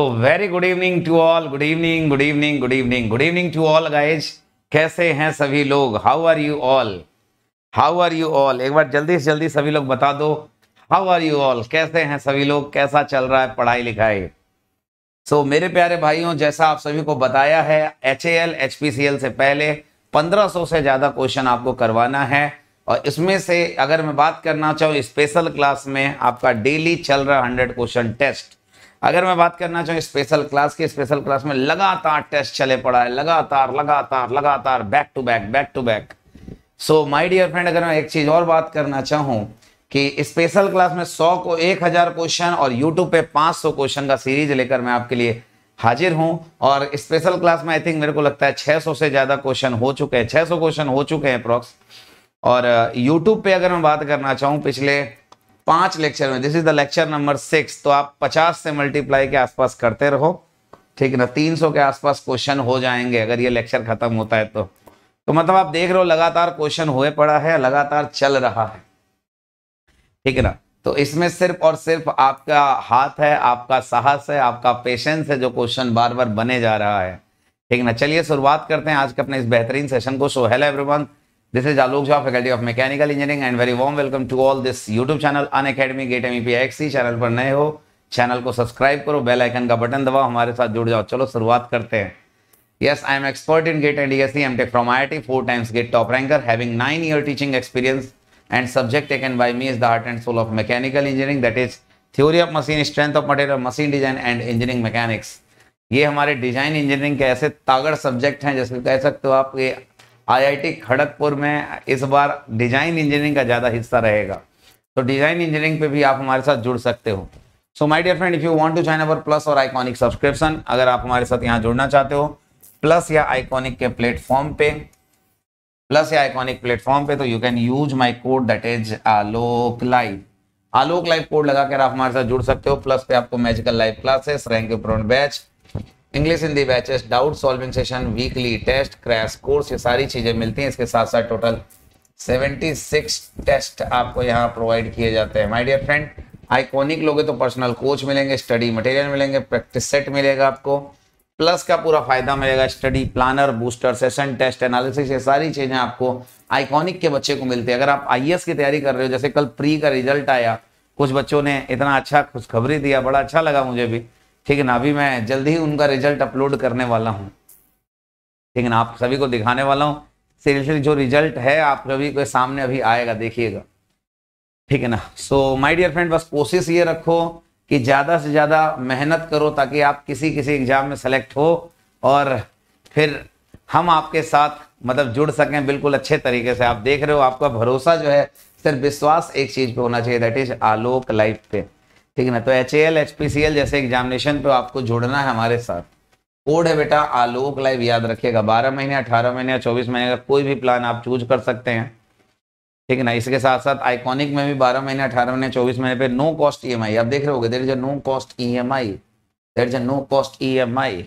तो very good evening to all good evening good evening good evening good evening to all guys कैसे हैं सभी लोग how are you all how are you all एक बार जल्दी से जल्दी सभी लोग बता दो हाउ आर यू ऑल कैसे हैं सभी लोग कैसा चल रहा है पढ़ाई लिखाई सो so, मेरे प्यारे भाइयों जैसा आप सभी को बताया है H L H P C L से पहले 1500 से ज़्यादा क्वेश्चन आपको करवाना है और इसमें से अगर मैं बात करना चाहूँ स्पेशल क्लास में आपका डेली चल रहा 100 क्वेश्चन टेस्ट अगर मैं बात करना चाहूँ स्पेशल क्लास की स्पेशल क्लास में लगातार टेस्ट चले पड़ा है लगातार लगातार लगातार back to back back to back so my dear friend अगर मैं एक चीज़ और बात करना चाहूँ कि स्पेशल क्लास में 100 को 1000 क्वेश्चन और यूट्यूब पे 500 क्वेश्चन का सीरीज लेकर मैं आपके लिए हाजिर हूँ और स्पेशल क्लास में आई थिंक मेरे को लगता है 600 से ज़्यादा क्वेश्चन हो चुके हैं 600 क्वेश्चन हो चुके हैं अप्रॉक्स और यूट्यूब पे अगर मैं बात करना चाहूँ पिछले पांच लेक्चर में this is the lecture number six तो आप पचास से मल्टीप्लाई के आसपास करते रहो ठीक ना तीन सौ के आसपास क्वेश्चन हो जाएंगे अगर ये लेक्चर खत्म होता है तो तो मतलब आप देख रहे हो लगातार क्वेश्चन हुए पड़ा है लगातार चल रहा है ठीक है ना तो इसमें सिर्फ और सिर्फ आपका हाथ है आपका साहस है आपका पेशेंस है जो क्वेश्चन बार बार बने जा रहा है ठीक ना चलिए शुरुआत करते हैं आज के अपने इस बेहतरीन सेशन को so hello everyone This is Alok Jha, Faculty of Mechanical Engineering and very warm welcome to all this YouTube channel An Academy Gate MEPXC channel पर नए हो चैनल को सब्सक्राइब करो बेल आइकन का बटन दबाओ हमारे साथ जुड़ जाओ चलो शुरुआत करते हैं yes I am expert in GATE and DSC M Tech from IIT four times GATE top ranker having nine year teaching experience and subject taken by me is the heart and soul of mechanical engineering that is theory of machine strength of material machine design and engineering mechanics ये हमारे design engineering के ऐसे तागड़ subject हैं जैसे कह सकते हो आप ये आईआईटी खड़गपुर में इस बार डिजाइन इंजीनियरिंग का ज़्यादा हिस्सा रहेगा तो डिजाइन इंजीनियरिंग पे भी आप हमारे साथ जुड़ सकते हो so my dear friend if you want to join our plus और आइकॉनिक सब्सक्रिप्शन अगर आप हमारे साथ यहाँ जुड़ना चाहते हो प्लस या आइकॉनिक के प्लेटफॉर्म पे प्लस या आइकॉनिक प्लेटफॉर्म पे तो you can use my code that is Alok live Alok live code लगाकर आप हमारे साथ जुड़ सकते हो प्लस पे आपको magical live classes rank batch English Hindi batches doubt solving session weekly test crash course ये सारी चीज़ें मिलती हैं इसके साथ साथ टोटल 76 टेस्ट आपको यहाँ प्रोवाइड किए जाते हैं माय डियर फ्रेंड आइकॉनिक लोगे तो पर्सनल कोच मिलेंगे स्टडी मटेरियल मिलेंगे प्रैक्टिस सेट मिलेगा आपको प्लस का पूरा फायदा मिलेगा study planner booster session test analysis ये सारी चीज़ें आपको आइकॉनिक के बच्चे को मिलती है अगर आप आई e की तैयारी कर रहे हो जैसे कल प्री का रिजल्ट आया कुछ बच्चों ने इतना अच्छा खुशखबरी दिया बड़ा अच्छा लगा मुझे भी ठीक है ना अभी मैं जल्दी ही उनका रिजल्ट अपलोड करने वाला हूँ ठीक है ना आप सभी को दिखाने वाला हूँ सीरियसली जो रिजल्ट है आप सभी के सामने अभी आएगा देखिएगा ठीक है ना सो माय डियर फ्रेंड बस कोशिश ये रखो कि ज़्यादा से ज़्यादा मेहनत करो ताकि आप किसी किसी एग्ज़ाम में सेलेक्ट हो और फिर हम आपके साथ मतलब जुड़ सकें बिल्कुल अच्छे तरीके से आप देख रहे हो आपका भरोसा जो है सिर्फ विश्वास एक चीज़ पे होना चाहिए दैट इज़ आलोक लाइफ पे ठीक है ना तो H L H P C L जैसे एग्जामिनेशन पे आपको जोड़ना है हमारे साथ कोड है बेटा आलोक लाइव याद रखिएगा बारह महीने अठारह महीने या चौबीस महीने का कोई भी प्लान आप चूज कर सकते हैं ठीक है ना इसके साथ साथ आइकॉनिक में भी बारह महीने अठारह महीने चौबीस महीने पे no cost E M I आप देख रहे हो there is a no cost E M I there is a no cost E M I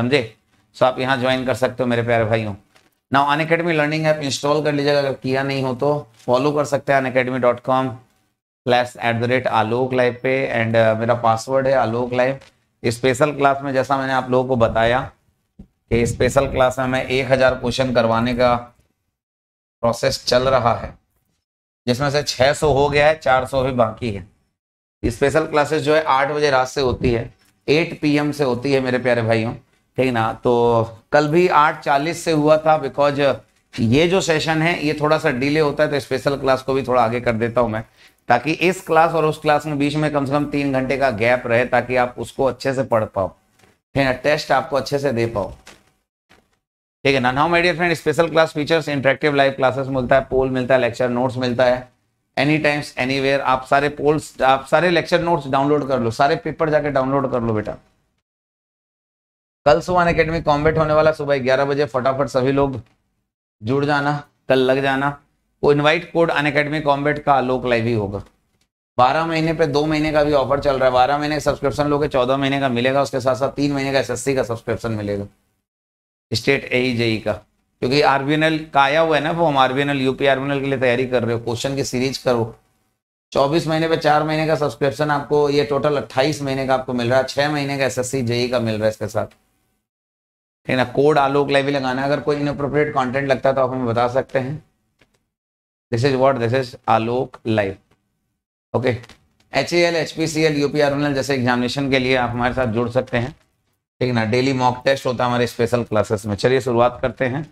समझे सो आप यहाँ ज्वाइन कर सकते हो मेरे प्यारे भाइयों ना अन लर्निंग ऐप इंस्टॉल कर लीजिएगा अगर किया नहीं हो तो फॉलो कर सकते हैं Unacademy dot com class at the rate Alok live पे एंड uh, मेरा पासवर्ड है आलोक लाइव स्पेशल क्लास में जैसा मैंने आप लोगों को बताया कि स्पेशल क्लास में मैं एक हज़ार क्वेश्चन करवाने का प्रोसेस चल रहा है जिसमें से 600 हो गया है 400 भी बाकी है स्पेशल क्लासेस जो है आठ बजे रात से होती है 8 पीएम से होती है मेरे प्यारे भाइयों ठीक ना तो कल भी 8:40 से हुआ था बिकॉज ये जो सेशन है ये थोड़ा सा डिले होता है तो स्पेशल क्लास को भी थोड़ा आगे कर देता हूँ मैं ताकि इस क्लास और उस क्लास में बीच में कम से कम तीन घंटे का गैप रहे ताकि आप उसको अच्छे से पढ़ पाओ ठीक है टेस्ट आपको अच्छे से दे पाओ ठीक है ना now my dear friend special class features interactive live classes मिलता है पोल मिलता है लेक्चर नोट्स मिलता है एनी टाइम्स एनी आप सारे पोल्स आप सारे लेक्चर नोट्स डाउनलोड कर लो सारे पेपर जाके डाउनलोड कर लो बेटा कल सुबह अकेडमी कॉम्बेट होने वाला सुबह ग्यारह बजे फटाफट सभी लोग जुड़ जाना कल लग जाना वो invite code Unacademy combat का लोक लाइव ही होगा बारह महीने पे दो महीने का भी ऑफर चल रहा है बारह महीने सब्सक्रिप्शन लोगे चौदह महीने का मिलेगा उसके साथ साथ तीन महीने का एस का सब्सक्रिप्शन मिलेगा स्टेट ए जेई का क्योंकि आर बी का आया हुआ है ना वो हम आरबीएनएल यूपी आरबीएनएल के लिए तैयारी कर रहे हो क्वेश्चन की सीरीज करो चौबीस महीने पे चार महीने का सब्सक्रिप्शन आपको ये टोटल अट्ठाईस महीने का आपको मिल रहा है छह महीने का एसएससी जेई e का मिल रहा है इसके साथ ठीक ना कोड आलोक लाइव लगाना अगर कोई इनप्रोप्रिएट कंटेंट लगता है तो आप हमें बता सकते हैं this is what this is Alok live okay H L H P C L U P R N L जैसे एग्जामिनेशन के लिए आप हमारे साथ जुड़ सकते हैं ठीक है ना डेली मॉक टेस्ट होता है हमारे स्पेशल क्लासेस में चलिए शुरुआत करते हैं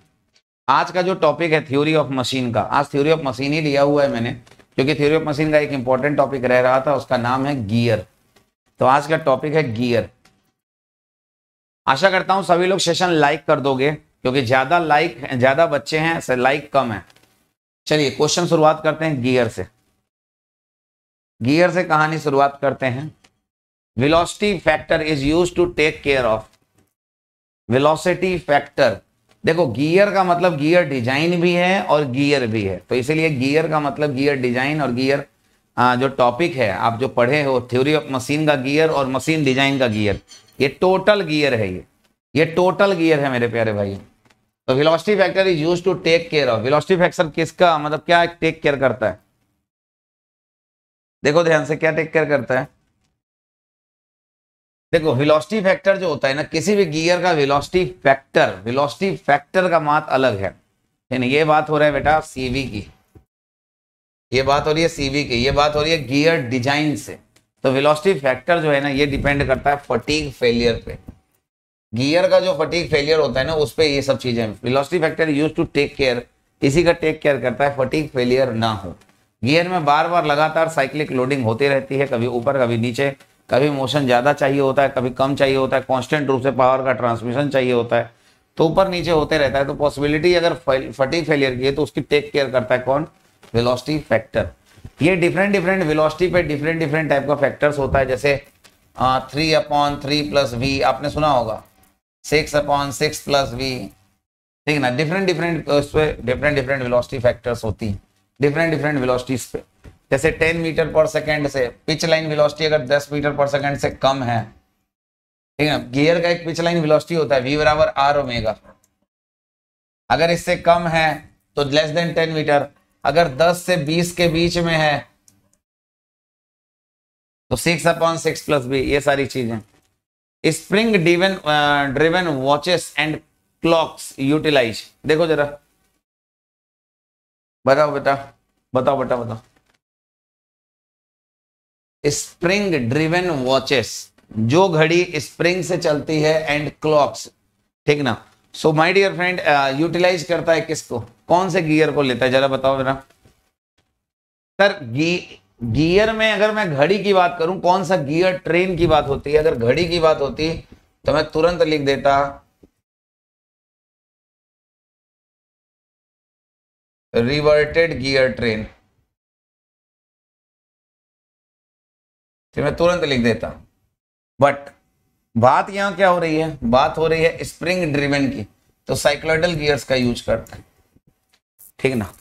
आज का जो टॉपिक है थ्योरी ऑफ मशीन का आज थ्योरी ऑफ मशीन ही लिया हुआ है मैंने क्योंकि थ्योरी ऑफ मशीन का एक इंपॉर्टेंट टॉपिक रह रहा था उसका नाम है गियर तो आज का टॉपिक है गियर आशा करता हूँ सभी लोग सेशन लाइक कर दोगे क्योंकि ज्यादा लाइक ज्यादा बच्चे हैं लाइक कम है चलिए क्वेश्चन शुरुआत करते हैं गियर से गियर से कहानी शुरुआत करते हैं velocity factor is use to take care of velocity factor देखो गियर का मतलब गियर डिजाइन भी है और गियर भी है तो इसीलिए गियर का मतलब गियर डिजाइन और गियर जो टॉपिक है आप जो पढ़े हो थ्योरी ऑफ मशीन का गियर और मशीन डिजाइन का गियर ये टोटल गियर है ये ये टोटल गियर है मेरे प्यारे भाई तो velocity factor is used to take care of velocity factor किसका मतलब क्या टेक केयर करता है देखो ध्यान से क्या टेक केयर करता है देखो वेलोसिटी फैक्टर जो होता है ना किसी भी गियर का वेलोसिटी फैक्टर वेलोसिटी फैक्टर का मात अलग है यानी ये बात हो रहा है बेटा सीवी की ये बात हो रही है सीवी की ये बात हो रही है गियर डिजाइन से तो वेलोसिटी फैक्टर जो है ना ये डिपेंड करता है फटीक फेलियर पे गियर का जो फटीक फेलियर होता है ना उस पर ये सब चीजें philosophy factor use to take care इसी का टेक केयर करता है फटीक फेलियर ना हो गियर में बार बार लगातार साइक्लिक लोडिंग होती रहती है कभी ऊपर कभी नीचे कभी मोशन ज़्यादा चाहिए होता है कभी कम चाहिए होता है कॉन्स्टेंट रूप से पावर का ट्रांसमिशन चाहिए होता है तो ऊपर नीचे होते रहता है तो पॉसिबिलिटी अगर फटीक फेलियर की है तो उसकी टेक केयर करता है कौन वेलोसिटी फैक्टर ये डिफरेंट डिफरेंट वेलोसिटी पे डिफरेंट डिफरेंट टाइप का फैक्टर्स होता है जैसे three upon three plus V आपने सुना होगा six upon six plus V ठीक है ना डिफरेंट डिफरेंट उस पर डिफरेंट डिफरेंट विलोसिटी फैक्टर्स होती हैं डिफरेंट डिफरेंट विलोसिटीज पे जैसे टेन मीटर पर सेकेंड से पिच लाइन विलोसिटी अगर दस मीटर पर सेकेंड से कम है ठीक है गियर का एक पिच लाइन विलोसिटी होता है वी बराबर आर ओमेगा अगर इससे कम है तो लेस देन टेन मीटर अगर दस से बीस के बीच में है तो six upon six plus B ये सारी चीजें spring driven driven watches and clocks utilize देखो जरा बताओ बेटा बताओ बेटा बताओ स्प्रिंग ड्रिवन वॉचेस जो घड़ी स्प्रिंग से चलती है एंड क्लॉक्स ठीक ना so my dear friend utilize करता है किसको कौन से गियर को लेता है जरा बताओ जरा सर गी गियर में अगर मैं घड़ी की बात करूं कौन सा गियर ट्रेन की बात होती है अगर घड़ी की बात होती तो मैं तुरंत लिख देता रिवर्टेड गियर ट्रेन तो मैं तुरंत लिख देता बट बात यहां क्या हो रही है बात हो रही है स्प्रिंग ड्रिवन की तो साइक्लोडल गियर्स का यूज करते हैं ठीक ना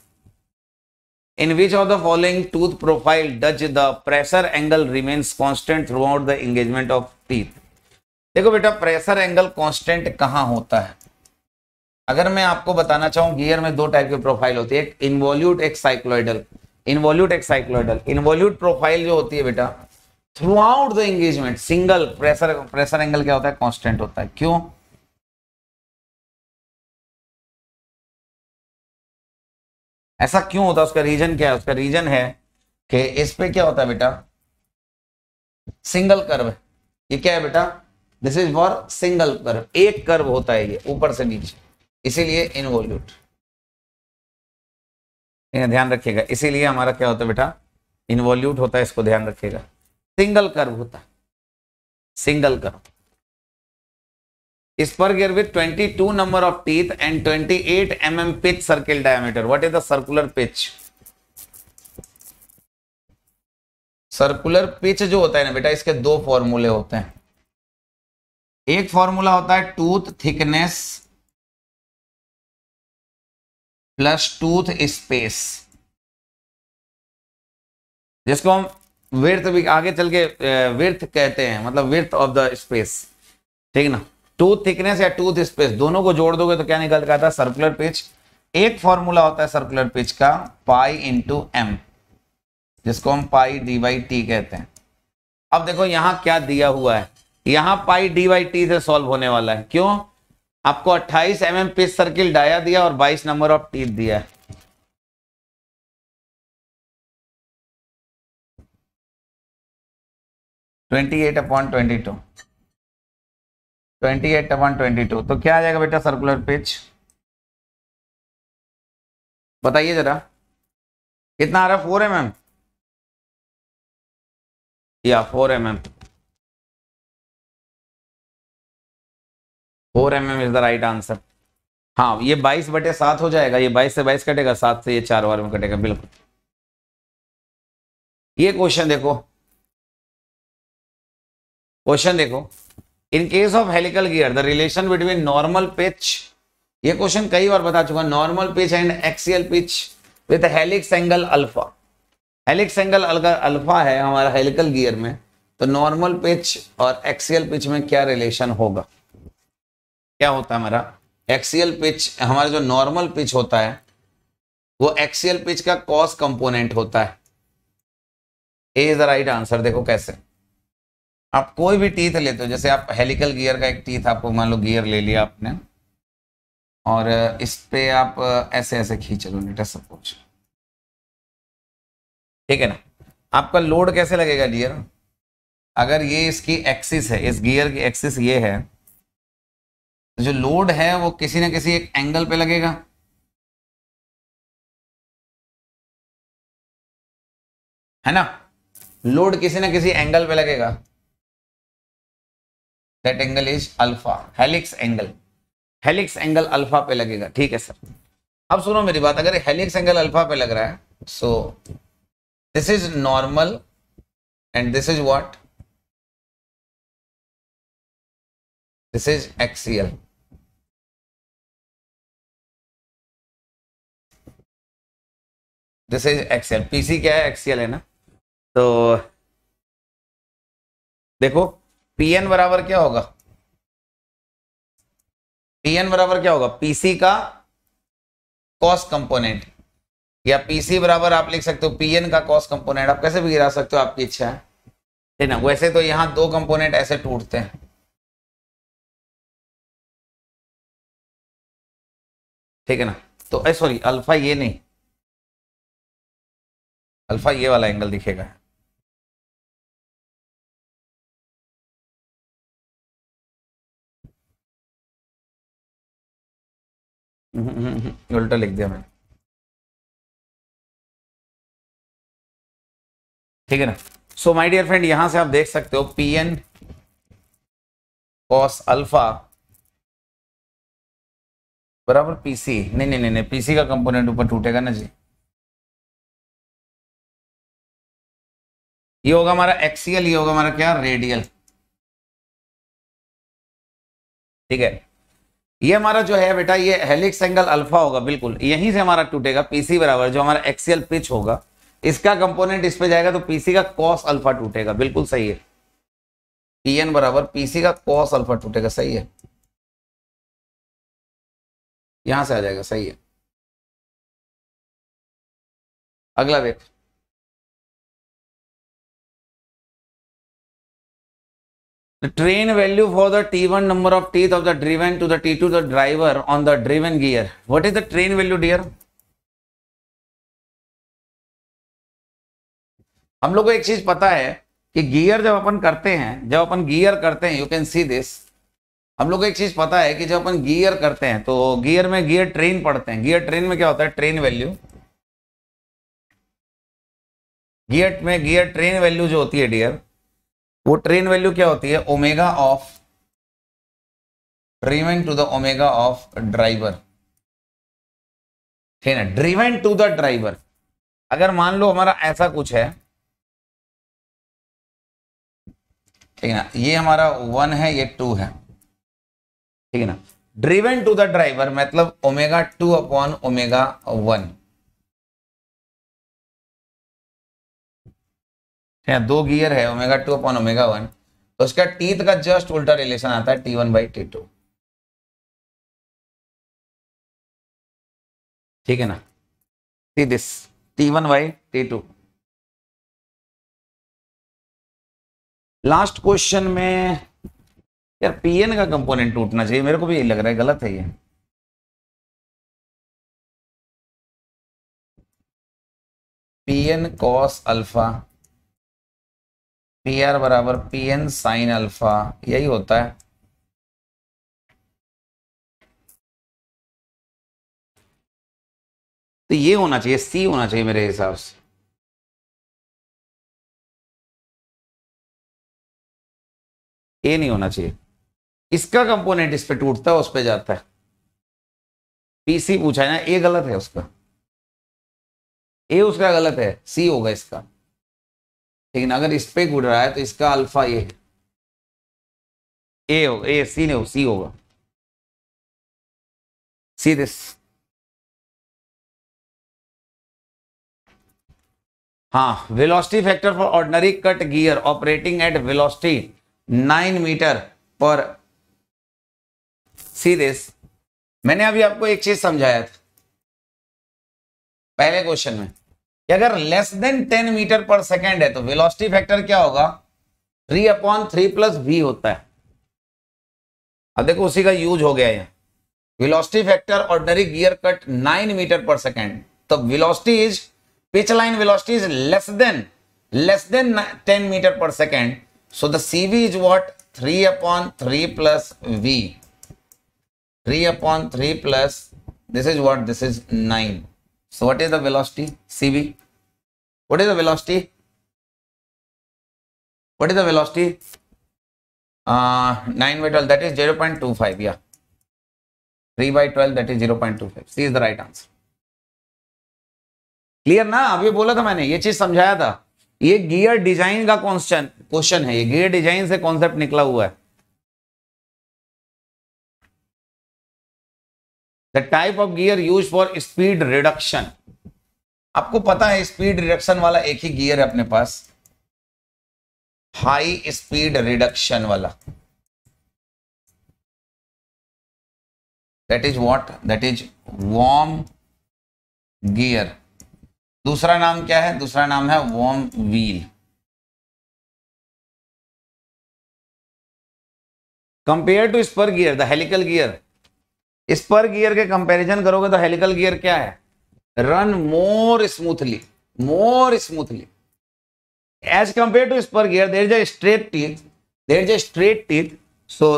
in which of the following tooth profile profile the pressure angle remains constant throughout the engagement of teeth देखो बेटा प्रेशर एंगल कॉन्स्टेंट कहाँ होता है अगर मैं आपको बताना चाहूँ गियर में दो टाइप की प्रोफाइल होती है एक इन्वॉल्यूट एक साइक्लोइडल इन्वॉल्यूट एक साइक्लोइडल इन्वॉल्यूट प्रोफाइल जो होती है बेटा throughout the engagement single pressure pressure angle क्या होता है कॉन्स्टेंट होता है क्यों ऐसा क्यों होता है उसका रीजन क्या है उसका रीजन है कि इस पे क्या होता है बेटा सिंगल कर्व ये क्या है बेटा this is for single curve एक कर्व होता है ये ऊपर से नीचे इसीलिए इनवोल्यूट ध्यान रखिएगा इसीलिए हमारा क्या होता है बेटा इनवोल्यूट होता है इसको ध्यान रखिएगा सिंगल कर्व होता है single curve Sperger with 22 number of teeth and 28 mm pitch circle diameter. What is the circular pitch? Circular pitch जो होता है ना बेटा इसके दो फॉर्मूले होते हैं एक फॉर्मूला होता है tooth thickness plus tooth space जिसको हम विर्थ भी आगे चल के विर्थ कहते हैं मतलब विर्थ ऑफ द स्पेस ठीक ना टूथ थिकनेस या टूथ स्पेस दोनों को जोड़ दोगे तो क्या निकल के आता है सर्कुलर पिच एक फॉर्मूला होता है सर्कुलर पिच का पाई इंटू एम जिसको हम पाई डी वाई टी कहते हैं अब देखो यहां क्या दिया हुआ है यहां पाई डी वाई टी से सॉल्व होने वाला है क्यों आपको 28 M M pitch circle dia दिया और 22 नंबर ऑफ टीथ दिया twenty eight upon twenty two twenty eight upon twenty two तो क्या आ जाएगा बेटा सर्कुलर पिच बताइए जरा कितना आ रहा फोर एम एम या four M M four M M is the right answer हाँ ये बाईस बटे सात हो जाएगा ये बाईस से बाईस कटेगा सात से ये चार बार में कटेगा बिल्कुल ये क्वेश्चन देखो क्वेश्चन देखो in case of helical gear the relation between normal pitch ये क्वेश्चन कई बार बता चुका normal pitch and axial pitch with helix angle alpha helix angle alpha है हमारा हेलिकल गियर में तो नॉर्मल पिच और एक्सियल पिच में क्या रिलेशन होगा क्या होता है हमारा एक्सियल पिच हमारा जो नॉर्मल पिच होता है वो एक्सियल पिच का कॉस कंपोनेंट होता है A is the right answer देखो कैसे आप कोई भी टीथ लेते हो जैसे आप हेलिकल गियर का एक टीथ आपको मान लो गियर ले लिया आपने और इस पे आप ऐसे ऐसे खींचो नेटा सपोज ठीक है ना आपका लोड कैसे लगेगा गियर अगर ये इसकी एक्सिस है इस गियर की एक्सिस ये है तो जो लोड है वो किसी ना किसी एक एंगल पे लगेगा है ना लोड किसी ना किसी एंगल पे लगेगा that angle is alpha helix angle helix angle alpha पे लगेगा ठीक है सर अब सुनो मेरी बात अगर हेलिक्स एंगल अल्फा पे लग रहा है so this is normal and this is what this is axial this is axial PC क्या है एक्सियल है ना तो देखो पी एन बराबर क्या होगा पी एन बराबर क्या होगा पीसी का कॉस कंपोनेंट या पीसी बराबर आप लिख सकते हो पीएन का कॉस कंपोनेंट आप कैसे भी गिरा सकते हो आपकी इच्छा है ठीक ना वैसे तो यहां दो कंपोनेंट ऐसे टूटते हैं ठीक है ना तो सॉरी अल्फा ये नहीं अल्फा ये वाला एंगल दिखेगा उल्टा लिख दिया मैंने ठीक है ना सो माय डियर फ्रेंड यहां से आप देख सकते हो पी एन कॉस अल्फा बराबर पीसी नहीं नहीं नहीं पीसी का कंपोनेंट ऊपर टूटेगा ना जी ये होगा हमारा एक्सीएल ये होगा हमारा क्या रेडियल ठीक है ये हमारा जो है बेटा ये हेलिक्स एंगल अल्फा होगा बिल्कुल यहीं से हमारा टूटेगा पीसी बराबर जो हमारा एक्सियल पिच होगा इसका कंपोनेंट इस पे जाएगा तो पीसी का कॉस अल्फा टूटेगा बिल्कुल सही है पी एन बराबर पीसी का कॉस अल्फा टूटेगा सही है यहां से आ जाएगा सही है अगला देख The train value for the T1 number of teeth of the driven to the T2 the driver on the driven gear. What is the train value dear? हम लोग को एक चीज पता है कि गियर जब अपन करते हैं जब अपन गियर करते हैं यू कैन सी दिस हम लोग को एक चीज पता है कि जब अपन गियर करते हैं तो गियर में गियर ट्रेन पढ़ते हैं गियर ट्रेन में क्या होता है ट्रेन वैल्यू गियर में गियर ट्रेन वैल्यू जो होती है डियर वो ट्रेन वैल्यू क्या होती है omega of driven to the omega of driver ठीक है ड्रीवन टू द ड्राइवर अगर मान लो हमारा ऐसा कुछ है ठीक है ना ये हमारा वन है ये टू है ठीक है ना ड्रीवन टू द ड्राइवर मतलब omega two upon omega one है दो गियर है omega two upon omega one तो उसका टीथ का जस्ट उल्टा रिलेशन आता है T one by T two ठीक है ना see this T one by T two last question में यार पीएन का कंपोनेंट टूटना चाहिए मेरे को भी यही लग रहा है गलत है ये PN cos alpha P R बराबर पी एन साइन अल्फा यही होता है तो ये होना चाहिए सी होना चाहिए मेरे हिसाब से ए नहीं होना चाहिए इसका कंपोनेंट इस पर टूटता है उस पर जाता है पीसी पूछा है ना ए गलत है उसका ए उसका गलत है सी होगा इसका लेकिन अगर इस पे घुड़ रहा है तो इसका अल्फा ए है ए हो ए सी ने हो सी होगा सी दिस हाँ velocity factor for ordinary cut gear operating at velocity nine metre per see this मैंने अभी आपको एक चीज समझाया था पहले क्वेश्चन में कि अगर less than ten metre per second है तो वेलोसिटी फैक्टर क्या होगा three upon three plus V होता है अब देखो उसी का यूज हो गया यहाँ velocity factor ordinary gear cut nine metre per second तो velocity is pitch line velocity is less than less than ten metre per second so the CV is what three upon three plus V three upon three plus this is what this is nine So what is the velocity? CV. What is the velocity? What is the velocity? Uh, 9 by 12 that is 0 0.25 yeah 3 by 12 that is 0 0.25 C is the right answer clear ना अभी बोला था मैंने ये चीज समझाया था ये गियर डिजाइन का क्वेश्चन क्वेश्चन है ये गियर डिजाइन से कॉन्सेप्ट निकला हुआ है the type of gear use for speed reduction आपको पता है स्पीड रिडक्शन वाला एक ही गियर है अपने पास हाई स्पीड रिडक्शन वाला that is what that is worm gear दूसरा नाम क्या है दूसरा नाम है worm wheel compare to spur gear the helical gear spur gear के कंपैरिजन करोगे तो हेलिकल गियर क्या है run more smoothly more smoothly as compare to spur gear there is straight teeth there is straight teeth so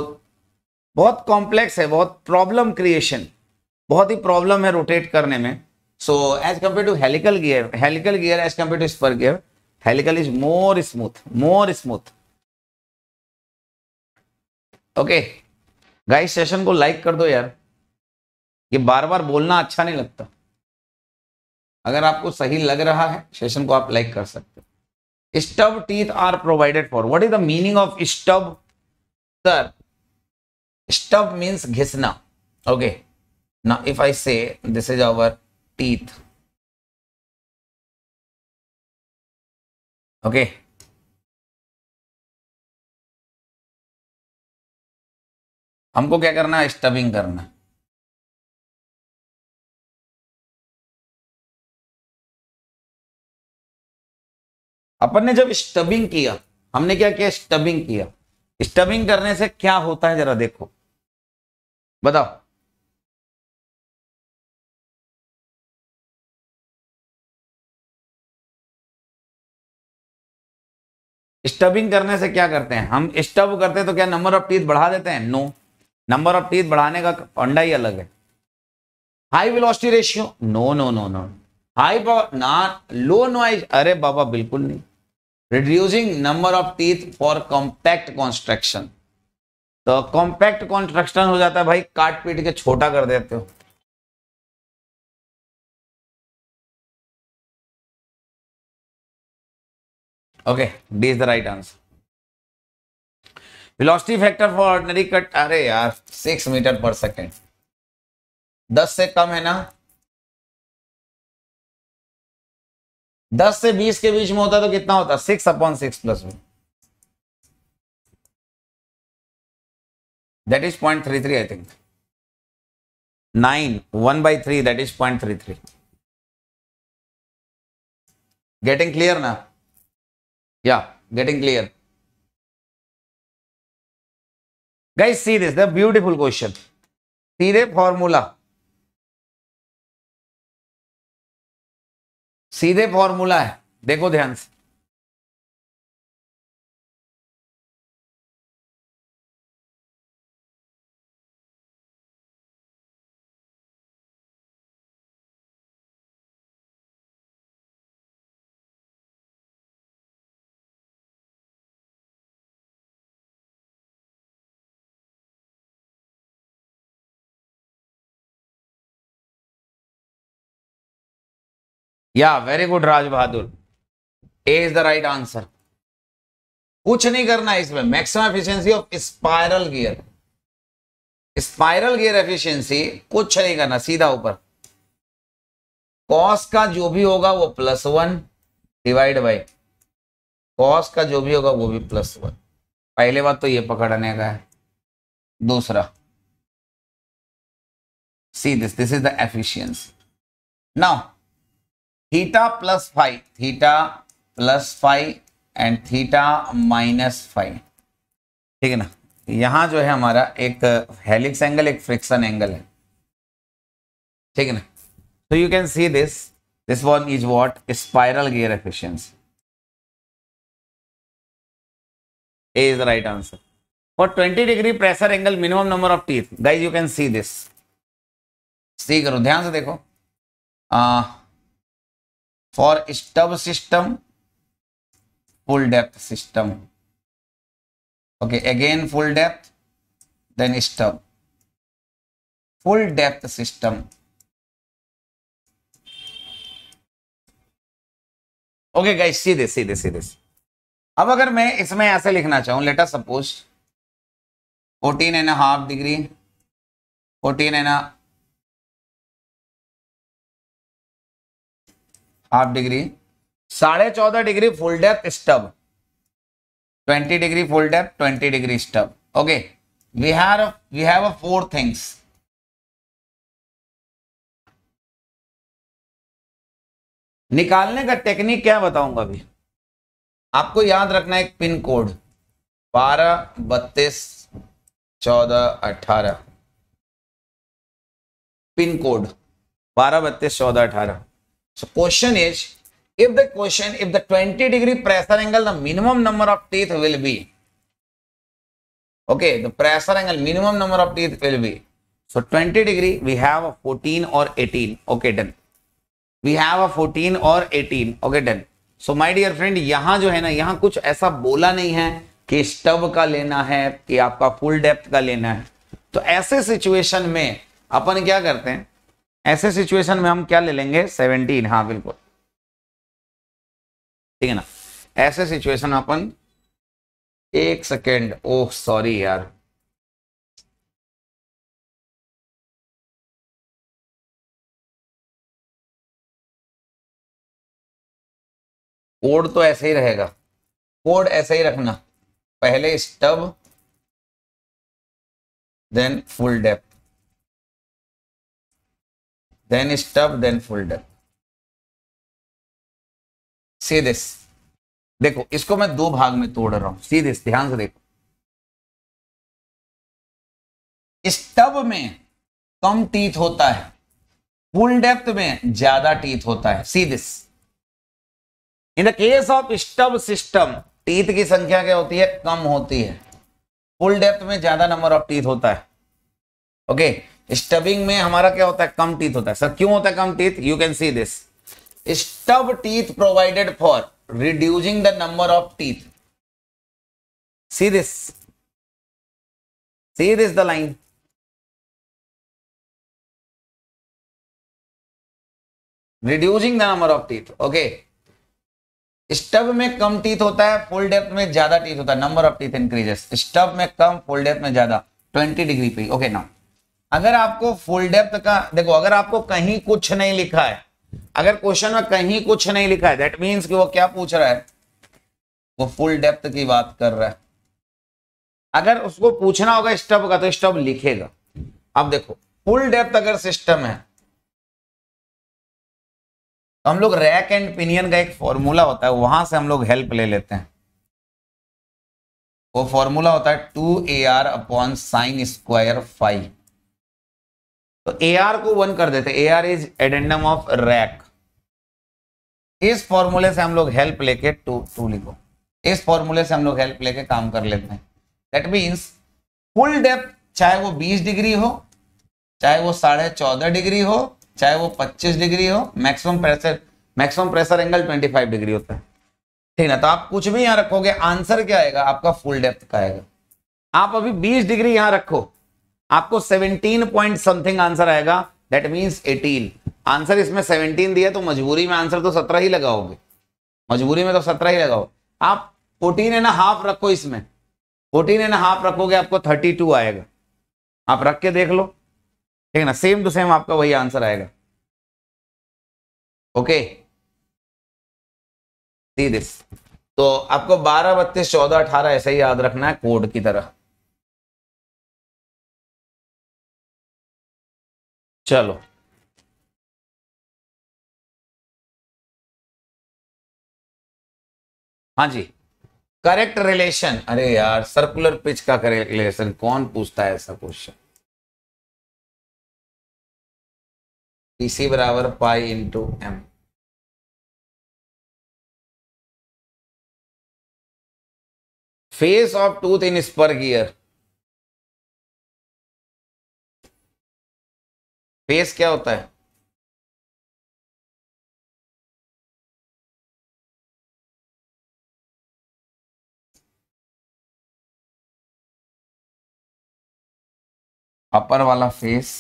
बहुत complex है बहुत problem creation बहुत ही problem है रोटेट करने में so as compare to helical gear helical gear as compare to spur gear helical is more smooth more smooth okay guys session को like कर दो यार ये बार बार बोलना अच्छा नहीं लगता अगर आपको सही लग रहा है सेशन को आप लाइक कर सकते हो stub teeth are provided for what is the meaning of stub sir stub means घिसना ओके ना if I say this is our teeth okay हमको क्या करना है स्टबिंग करना है अपन ने जब स्टबिंग किया हमने क्या किया स्टबिंग किया स्टबिंग करने से क्या होता है जरा देखो बताओ स्टबिंग करने से क्या करते हैं हम स्टब करते हैं तो क्या नंबर ऑफ टीथ बढ़ा देते हैं नो नंबर ऑफ टीथ बढ़ाने का अंडा ही अलग है high velocity ratio no no no no high power ना लो नॉइज अरे बाबा बिल्कुल नहीं reducing number of teeth for compact construction तो कॉम्पैक्ट कॉन्स्ट्रक्शन हो जाता है भाई काट पीट के छोटा कर देते हो okay D is the right answer velocity factor for ordinary cut अरे यार सिक्स मीटर पर सेकेंड दस से कम है ना दस से बीस के बीच में होता तो कितना होता six upon six plus one that is point three three I think nine one by three that is point three three getting clear ना या getting clear guys see this the beautiful question सीधे formula सीधे formula है देखो ध्यान से या very good Raj Bahadur A is the right answer कुछ नहीं करना इसमें maximum efficiency of spiral gear spiral gear efficiency कुछ नहीं करना सीधा ऊपर कॉस का जो भी होगा वो plus one divide by cos का जो भी होगा वो भी प्लस वन पहले बात तो ये पकड़ने का है दूसरा see this this is the efficiency now theta plus five theta plus five and theta minus five ठीक है ना यहां जो है हमारा एक हेलिक्स एंगल एक फ्रिक्शन एंगल है ठीक है ना so you can see this this one is what spiral gear efficiency A is the right answer for twenty degree pressure angle minimum number of teeth guys you can see this सी करो ध्यान से देखो for stub system full depth system okay again full depth then stub full depth system okay guys सीधे सीधे सीधे अब अगर मैं इसमें ऐसे लिखना चाहूं later suppose fourteen and half degree fourteen and half degree साढ़े चौदह degree full depth stub twenty degree full depth twenty degree stub okay we have we have a four things निकालने का टेक्निक क्या बताऊंगा अभी आपको याद रखना एक पिन कोड बारह बत्तीस चौदह अठारह पिन कोड बारह बत्तीस चौदह अठारह So question is, if the question, if the 20 degree pressure angle, the minimum number of teeth will be, okay, the pressure angle, minimum number of teeth will be, so 20 degree, we have a 14 or 18, okay, done. We have a 14 or 18, okay, done. So my dear friend, यहाँ जो है ना यहाँ कुछ ऐसा बोला नहीं है कि स्टब का लेना है कि आपका फुल डेप्थ का लेना है तो ऐसे सिचुएशन में अपन क्या करते हैं ऐसे सिचुएशन में हम क्या ले लेंगे सेवनटीन हाँ बिल्कुल ठीक है ना ऐसे सिचुएशन अपन एक सेकेंड ओह सॉरी यार कोड तो ऐसे ही रहेगा कोड ऐसे ही रखना पहले stub then full depth then stub then folder. See this. देखो इसको मैं दो भाग में तोड़ रहा हूं सीधे ध्यान से देखो स्टब में कम टीथ होता है फुल डेप्थ में ज्यादा टीथ होता है see this in the case of stub system teeth की संख्या क्या होती है कम होती है फुल डेप्थ में ज्यादा नंबर ऑफ टीथ होता है ओके okay? स्टबिंग में हमारा क्या होता है कम टीथ होता है सर क्यों होता है कम teeth you can see this stub teeth provided for reducing the number of teeth see this see this the line reducing the number of teeth okay stub में कम टीथ होता है फुल डेप्थ में ज्यादा टीथ होता है number of teeth increases stub में कम फुल डेप्थ में ज्यादा 20 डिग्री पे ओके okay, नाउ अगर आपको फुल डेप्थ का देखो अगर आपको कहीं कुछ नहीं लिखा है अगर क्वेश्चन में कहीं कुछ नहीं लिखा है दैट मीन्स कि वो क्या पूछ रहा है वो फुल डेप्थ की बात कर रहा है अगर उसको पूछना होगा स्टब का तो स्टब लिखेगा अब देखो फुल डेप्थ अगर सिस्टम है तो हम लोग रैक एंड पिनियन का एक फॉर्मूला होता है वहां से हम लोग हेल्प ले लेते हैं वो फॉर्मूला होता है two A R upon sine square five तो ए को वन कर देते A R is addendum of rack इस फॉर्मूले से हम लोग हेल्प लेके टू टू लिखो इस फॉर्मूले से हम लोग हेल्प लेके काम कर लेते हैं दैट मीन्स फुल डेप्थ चाहे वो 20 डिग्री हो चाहे वो साढ़े चौदह डिग्री हो चाहे वो 25 डिग्री हो maximum pressure maximum pressure angle 25 degree होता है ठीक ना तो आप कुछ भी यहां रखोगे आंसर क्या आएगा आपका फुल डेप्थ का आएगा आप अभी 20 डिग्री यहां रखो आपको 17 पॉइंट समथिंग आंसर आएगा दैट मीन्स 18 आंसर इसमें 17 दिया तो मजबूरी में आंसर तो 17 ही लगाओगे मजबूरी में तो 17 ही लगाओ आप 14 एंड हाफ रखो इसमें 14 एंड हाफ रखोगे आपको 32 आएगा आप रख के देख लो ठीक है ना सेम टू सेम आपका वही आंसर आएगा ओके सी दिस तो आपको बारह बत्तीस चौदह अठारह ऐसे ही याद रखना है कोड की तरह चलो हाँ जी करेक्ट रिलेशन अरे यार सर्कुलर पिच का करेक्ट रिलेशन कौन पूछता है ऐसा क्वेश्चन पीसी बराबर pi into M face of tooth in spur gear face क्या होता है अपर वाला फेस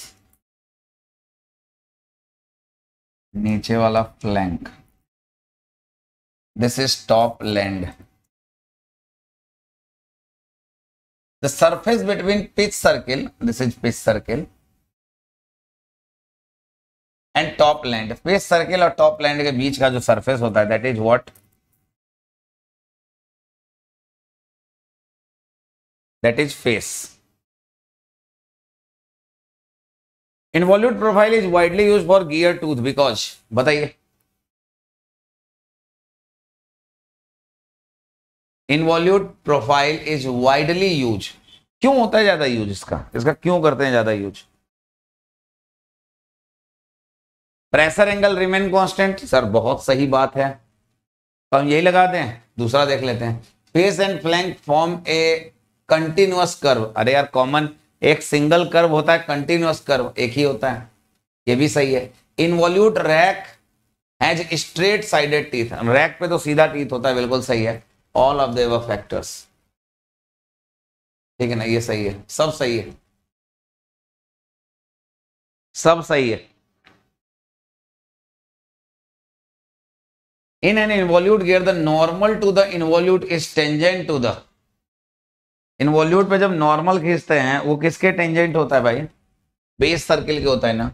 नीचे वाला flank this is top land the surface between pitch circle this is pitch circle and top land face circle और top land के बीच का जो सरफेस होता है that is what that is face involute profile is widely use for gear tooth because बताइए involute profile is widely use क्यों होता है ज्यादा यूज इसका इसका क्यों करते हैं ज्यादा use pressure angle remain constant sir बहुत सही बात है तो हम यही लगा दें दूसरा देख लेते हैं face and flank form a continuous curve अरे यार कॉमन एक सिंगल कर्व होता है कंटिन्यूस कर्व एक ही होता है ये भी सही है involute rack has straight sided teeth rack पे तो सीधा टीथ होता है बिल्कुल सही है ऑल ऑफ देवर फैक्टर्स ठीक है ना ये सही है सब सही है सब सही है in an involute gear the normal to the involute is tangent to the involute पे जब नॉर्मल खींचते हैं वो किसके टेंजेंट होता है भाई बेस सर्किल के होता है ना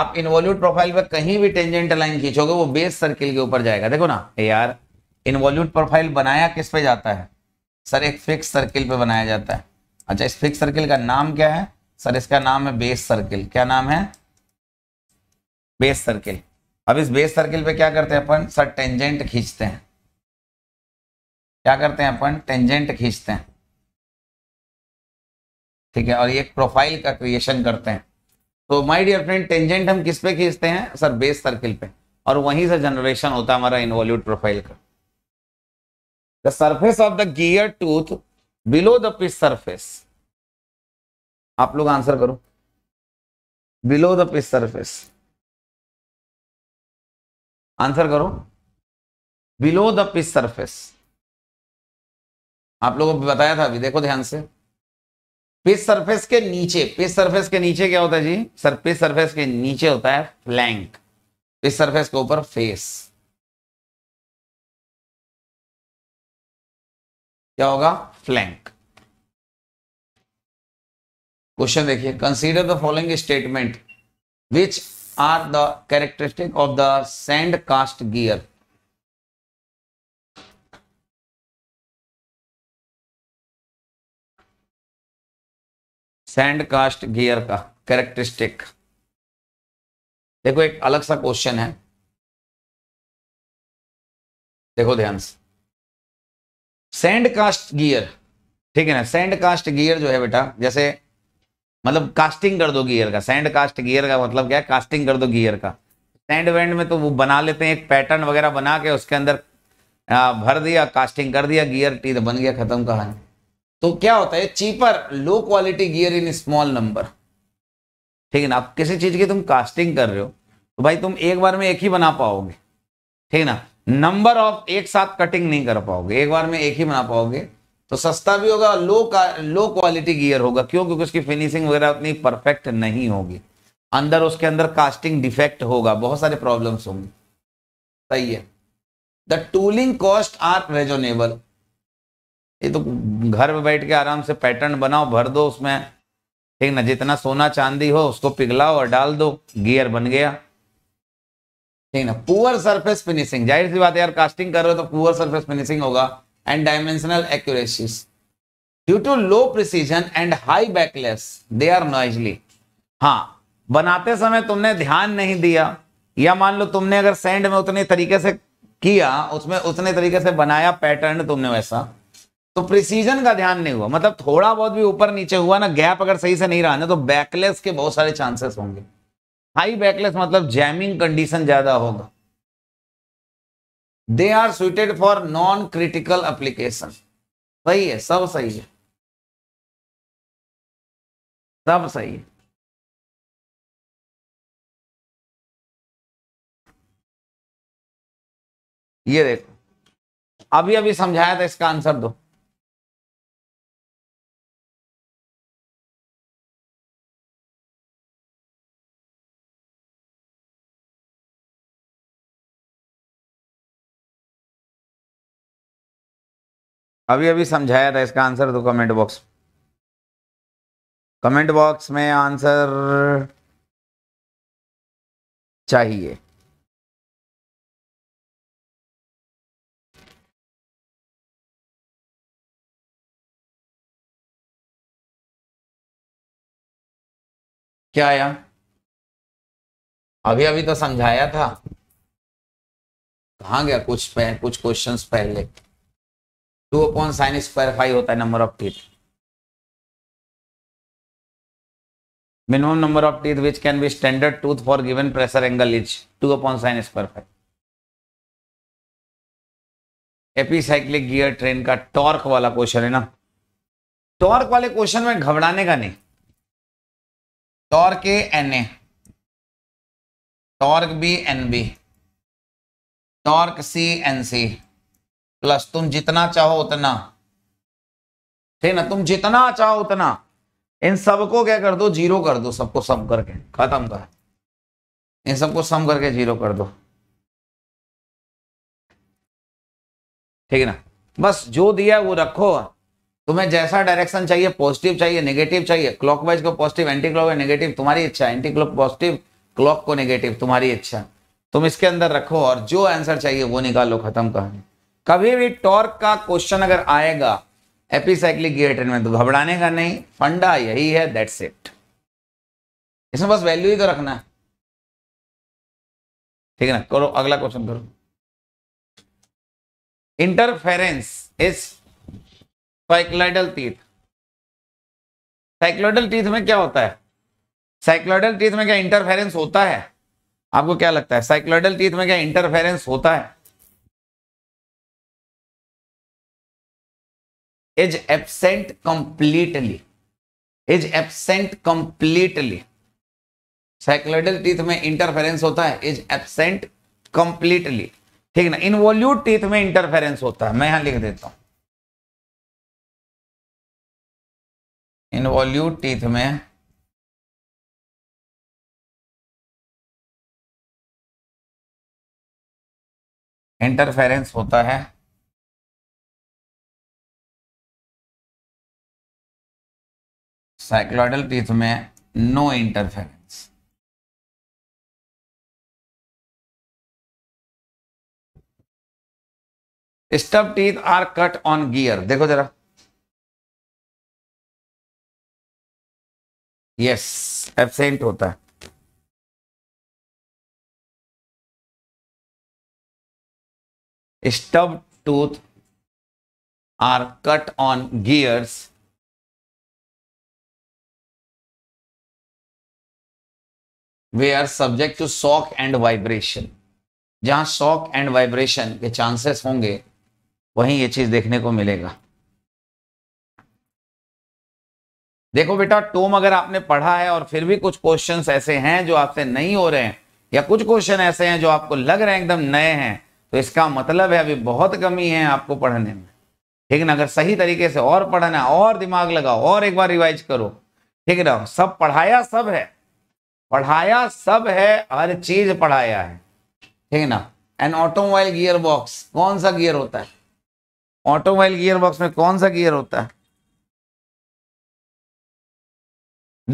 आप इन्वॉल्यूट प्रोफाइल पे कहीं भी टेंजेंट लाइन खींचोगे वो बेस सर्किल के ऊपर जाएगा देखो ना यार इन्वॉल्यूट प्रोफाइल बनाया किस पे जाता है सर एक फिक्स सर्किल पे बनाया जाता है अच्छा इस फिक्स सर्किल का नाम क्या है सर इसका नाम है बेस सर्किल क्या नाम है बेस सर्किल अब इस बेस सर्किल पे क्या करते हैं अपन सर टेंजेंट खींचते हैं क्या करते हैं अपन टेंजेंट खींचते हैं ठीक है और ये प्रोफाइल का क्रिएशन करते हैं तो माय डियर फ्रेंड टेंजेंट हम किस पे खींचते हैं सर बेस सर्किल पे और वहीं से जनरेशन होता है हमारा इन्वोल्यूट प्रोफाइल का the surface of the gear tooth below the pitch surface आप लोग आंसर करो below the pitch surface answer करो बिलो द पिच सरफेस आप लोगों को बताया था अभी देखो ध्यान से पिच सरफेस के नीचे पिच सरफेस के नीचे क्या होता है जी सर पिच सरफेस के नीचे होता है फ्लैंक पिच सरफेस के ऊपर फेस क्या होगा फ्लैंक क्वेश्चन देखिए consider the following statement which are the characteristic of the sand cast gear. Sand cast gear का कैरेक्टरिस्टिक देखो एक अलग सा क्वेश्चन है देखो ध्यान से सैंड कास्ट गियर ठीक है ना सैंड कास्ट गियर जो है बेटा जैसे मतलब कास्टिंग कर दो गियर का सैंड कास्ट गियर का मतलब क्या है कास्टिंग कर दो गियर का सैंड वैंड में तो वो बना लेते हैं एक पैटर्न वगैरह बना के उसके अंदर भर दिया कास्टिंग कर दिया गियर टी बन गया खत्म कहानी तो क्या होता है cheaper low quality gear in small number ठीक है ना अब किसी चीज की तुम कास्टिंग कर रहे हो तो भाई तुम एक बार में एक ही बना पाओगे ठीक है ना नंबर ऑफ एक साथ कटिंग नहीं कर पाओगे एक बार में एक ही बना पाओगे तो सस्ता भी होगा लो का लो क्वालिटी गियर होगा क्यों क्योंकि उसकी फिनिशिंग वगैरह उतनी परफेक्ट नहीं होगी अंदर उसके अंदर कास्टिंग डिफेक्ट होगा बहुत सारे प्रॉब्लम्स होंगे सही है the tooling cost are reasonable ये तो घर में बैठ के आराम से पैटर्न बनाओ भर दो उसमें ठीक ना जितना सोना चांदी हो उसको पिघलाओ और डाल दो गियर बन गया ठीक ना पुअर सरफेस फिनिशिंग जाहिर सी बात है यार कास्टिंग कर रहे हो तो पुअर सरफेस फिनिशिंग होगा and dimensional accuracies. Due to low precision and high backlash, they are noisily. हाँ बनाते समय तुमने ध्यान नहीं दिया या मान लो तुमने अगर sand में उतने तरीके से किया उसमें उतने तरीके से बनाया पैटर्न तुमने वैसा तो प्रिसीजन का ध्यान नहीं हुआ मतलब थोड़ा बहुत भी ऊपर नीचे हुआ ना गैप अगर सही से नहीं रहा ना तो बैकलेस के बहुत सारे चांसेस होंगे हाई बैकलेस मतलब जैमिंग कंडीशन ज्यादा होगा they are suited for non critical application सही है सब सही है सब सही है ये देखो अभी अभी समझाया था इसका आंसर दो अभी अभी समझाया था इसका आंसर तो कमेंट बॉक्स कमेंट बॉक्स में आंसर चाहिए क्या आया अभी अभी तो समझाया था कहा गया कुछ पह, कुछ क्वेश्चंस पहले two upon sine square five होता है number of teeth minimum number of teeth which can be standard tooth for given pressure angle is two upon sine square five epicyclic gear train का torque वाला question है ना torque वाले question में घबराने का नहीं torque A N A torque B N B torque C N C plus तुम जितना चाहो उतना ठीक ना तुम जितना चाहो उतना इन सबको क्या कर दो जीरो कर दो सबको सम करके खत्म कर इन सबको सम करके जीरो कर दो ठीक है ना बस जो दिया वो रखो तुम्हें जैसा डायरेक्शन चाहिए पॉजिटिव चाहिए नेगेटिव चाहिए क्लॉकवाइज को पॉजिटिव एंटी क्लॉक नेगेटिव तुम्हारी इच्छा एंटी क्लॉक पॉजिटिव क्लॉक को नेगेटिव तुम्हारी इच्छा तुम इसके अंदर रखो और जो आंसर चाहिए वो निकालो खत्म कहानी कभी भी टॉर्क का क्वेश्चन अगर आएगा एपिसाइक्लिक गियर ट्रेन में तो घबराने का नहीं फंडा यही है दैट्स इट इसमें बस वैल्यू ही तो रखना है ठीक है ना करो अगला क्वेश्चन करो interference is cycloidal teeth cycloidal teeth में क्या होता है साइक्लोइडल टीथ में क्या इंटरफेरेंस होता है आपको क्या लगता है साइक्लोइडल टीथ में क्या इंटरफेरेंस होता है is absent completely is absent completely cycloidal teeth में इंटरफेरेंस होता है इज एबसेंट कंप्लीटली ठीक ना इनवॉल्यूट टीथ में इंटरफेरेंस होता है मैं यहां लिख देता हूं इनवॉल्यूट टीथ में इंटरफेरेंस होता है साइक्लॉइडल टीथ में no interference stub teeth are cut on gear देखो जरा यस एब्सेंट होता है stub tooth are cut on gears they are subject to shock and vibration जहां शॉक एंड वाइब्रेशन के चांसेस होंगे वहीं ये चीज देखने को मिलेगा देखो बेटा टोम अगर आपने पढ़ा है और फिर भी कुछ क्वेश्चंस ऐसे हैं जो आपसे नहीं हो रहे हैं या कुछ क्वेश्चन ऐसे हैं जो आपको लग रहे हैं एकदम नए हैं तो इसका मतलब है अभी बहुत कमी है आपको पढ़ने में ठीक ना अगर सही तरीके से और पढ़ना और दिमाग लगाओ और एक बार रिवाइज करो ठीक ना सब पढ़ाया सब है पढ़ाया सब है हर चीज पढ़ाया है ठीक है ना एन ऑटोमोबाइल गियर बॉक्स कौन सा गियर होता है ऑटोमोबाइल गियर बॉक्स में कौन सा गियर होता है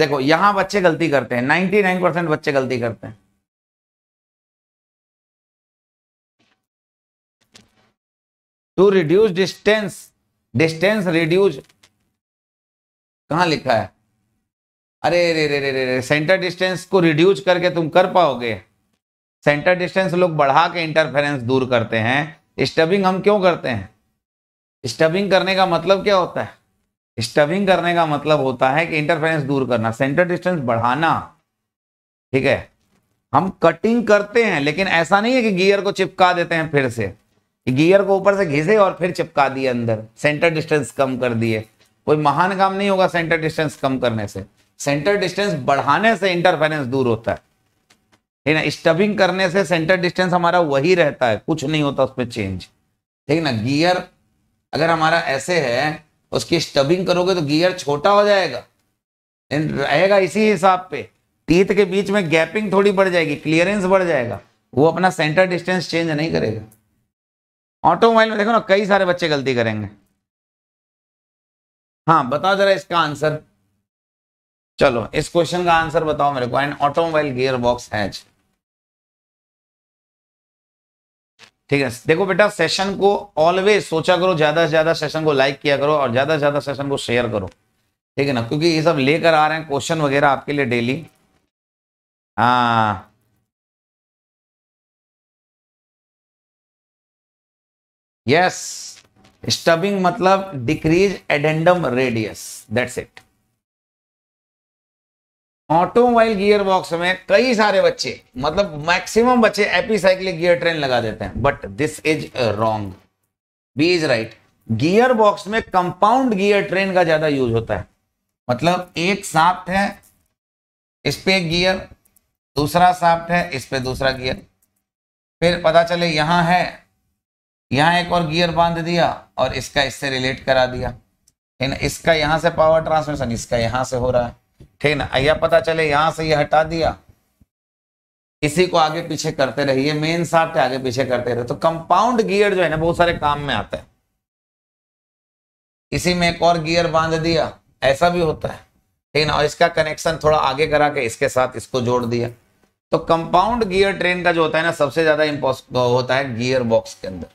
देखो यहां बच्चे गलती करते हैं 99 परसेंट बच्चे गलती करते हैं to reduce distance distance reduce कहां लिखा है अरे रे रे रे रे रे सेंटर डिस्टेंस को रिड्यूस करके तुम कर पाओगे सेंटर डिस्टेंस लोग बढ़ा के इंटरफेरेंस दूर करते हैं स्टबिंग हम क्यों करते हैं स्टबिंग करने का मतलब क्या होता है स्टबिंग करने का मतलब होता है कि इंटरफेरेंस दूर करना सेंटर डिस्टेंस बढ़ाना ठीक है हम कटिंग करते हैं लेकिन ऐसा नहीं है कि गियर को चिपका देते हैं फिर से गियर को ऊपर से घिसे और फिर चिपका दिए अंदर सेंटर डिस्टेंस कम कर दिए कोई महान काम नहीं होगा सेंटर डिस्टेंस कम करने से सेंटर डिस्टेंस बढ़ाने से इंटरफेरेंस दूर होता है ठीक ना स्टबिंग करने से सेंटर डिस्टेंस हमारा वही रहता है कुछ नहीं होता उसमें चेंज ठीक ना गियर अगर हमारा ऐसे है उसकी स्टबिंग करोगे तो गियर छोटा हो जाएगा रहेगा इसी हिसाब पे टीथ के बीच में गैपिंग थोड़ी बढ़ जाएगी क्लियरेंस बढ़ जाएगा वो अपना सेंटर डिस्टेंस चेंज नहीं करेगा ऑटोमोबाइल में देखो ना कई सारे बच्चे गलती करेंगे हाँ बताओ जरा इसका आंसर चलो इस क्वेश्चन का आंसर बताओ मेरे को an automobile gear box hatch ठीक है देखो बेटा सेशन को ऑलवेज सोचा करो ज्यादा से ज्यादा सेशन को लाइक किया करो और ज्यादा से ज्यादा सेशन को शेयर करो ठीक है ना क्योंकि ये सब लेकर आ रहे हैं क्वेश्चन वगैरह आपके लिए डेली हाँ यस स्टबिंग मतलब decrease addendum radius that's it automobile gear box में कई सारे बच्चे मतलब मैक्सिमम बच्चे एपीसाइक्लिक गियर ट्रेन लगा देते हैं but this is wrong B is right gear box में कंपाउंड गियर ट्रेन का ज्यादा यूज होता है मतलब एक साफ्ट है इस पे गियर दूसरा साफ्ट है इस पे दूसरा गियर फिर पता चले यहां है यहाँ एक और गियर बांध दिया और इसका इससे रिलेट करा दिया इसका यहां से पावर ट्रांसमिशन इसका यहां से हो रहा है ठीक ना यह पता चले यहां से ये यह हटा दिया इसी को आगे पीछे करते रहिए मेन साफ आगे पीछे करते रहे तो कंपाउंड गियर जो है ना बहुत सारे काम में आता है इसी में एक और गियर बांध दिया ऐसा भी होता है ठीक ना और इसका कनेक्शन थोड़ा आगे करा के इसके साथ इसको जोड़ दिया तो कंपाउंड गियर ट्रेन का जो होता है ना सबसे ज्यादा इम्पोस होता है गियर बॉक्स के अंदर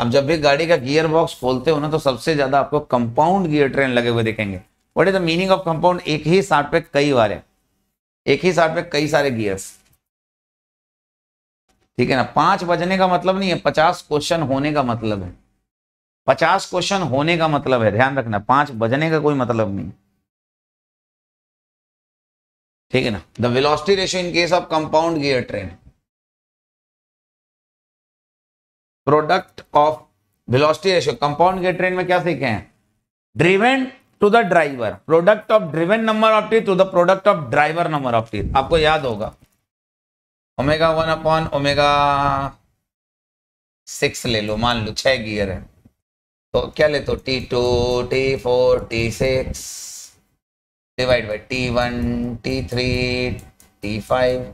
अब जब भी गाड़ी का गियर बॉक्स खोलते हो ना तो सबसे ज्यादा आपको कंपाउंड गियर ट्रेन लगे हुए दिखेंगे what is the meaning of compound एक ही साठ पे कई बार है एक ही साठ पे कई सारे गियर्स ठीक है ना पांच बजने का मतलब नहीं है पचास क्वेश्चन होने का मतलब है पचास क्वेश्चन होने का मतलब है ध्यान रखना पांच बजने का कोई मतलब नहीं ठीक है ना the velocity ratio in case of compound gear train product of velocity ratio compound gear train में क्या सीखे हैं driven to the driver product of driven number of T to the product of driver number of T आपको याद होगा omega one upon omega six ले लो मान लो छह गियर है तो क्या ले तो T two T four T six divide by T one T three T five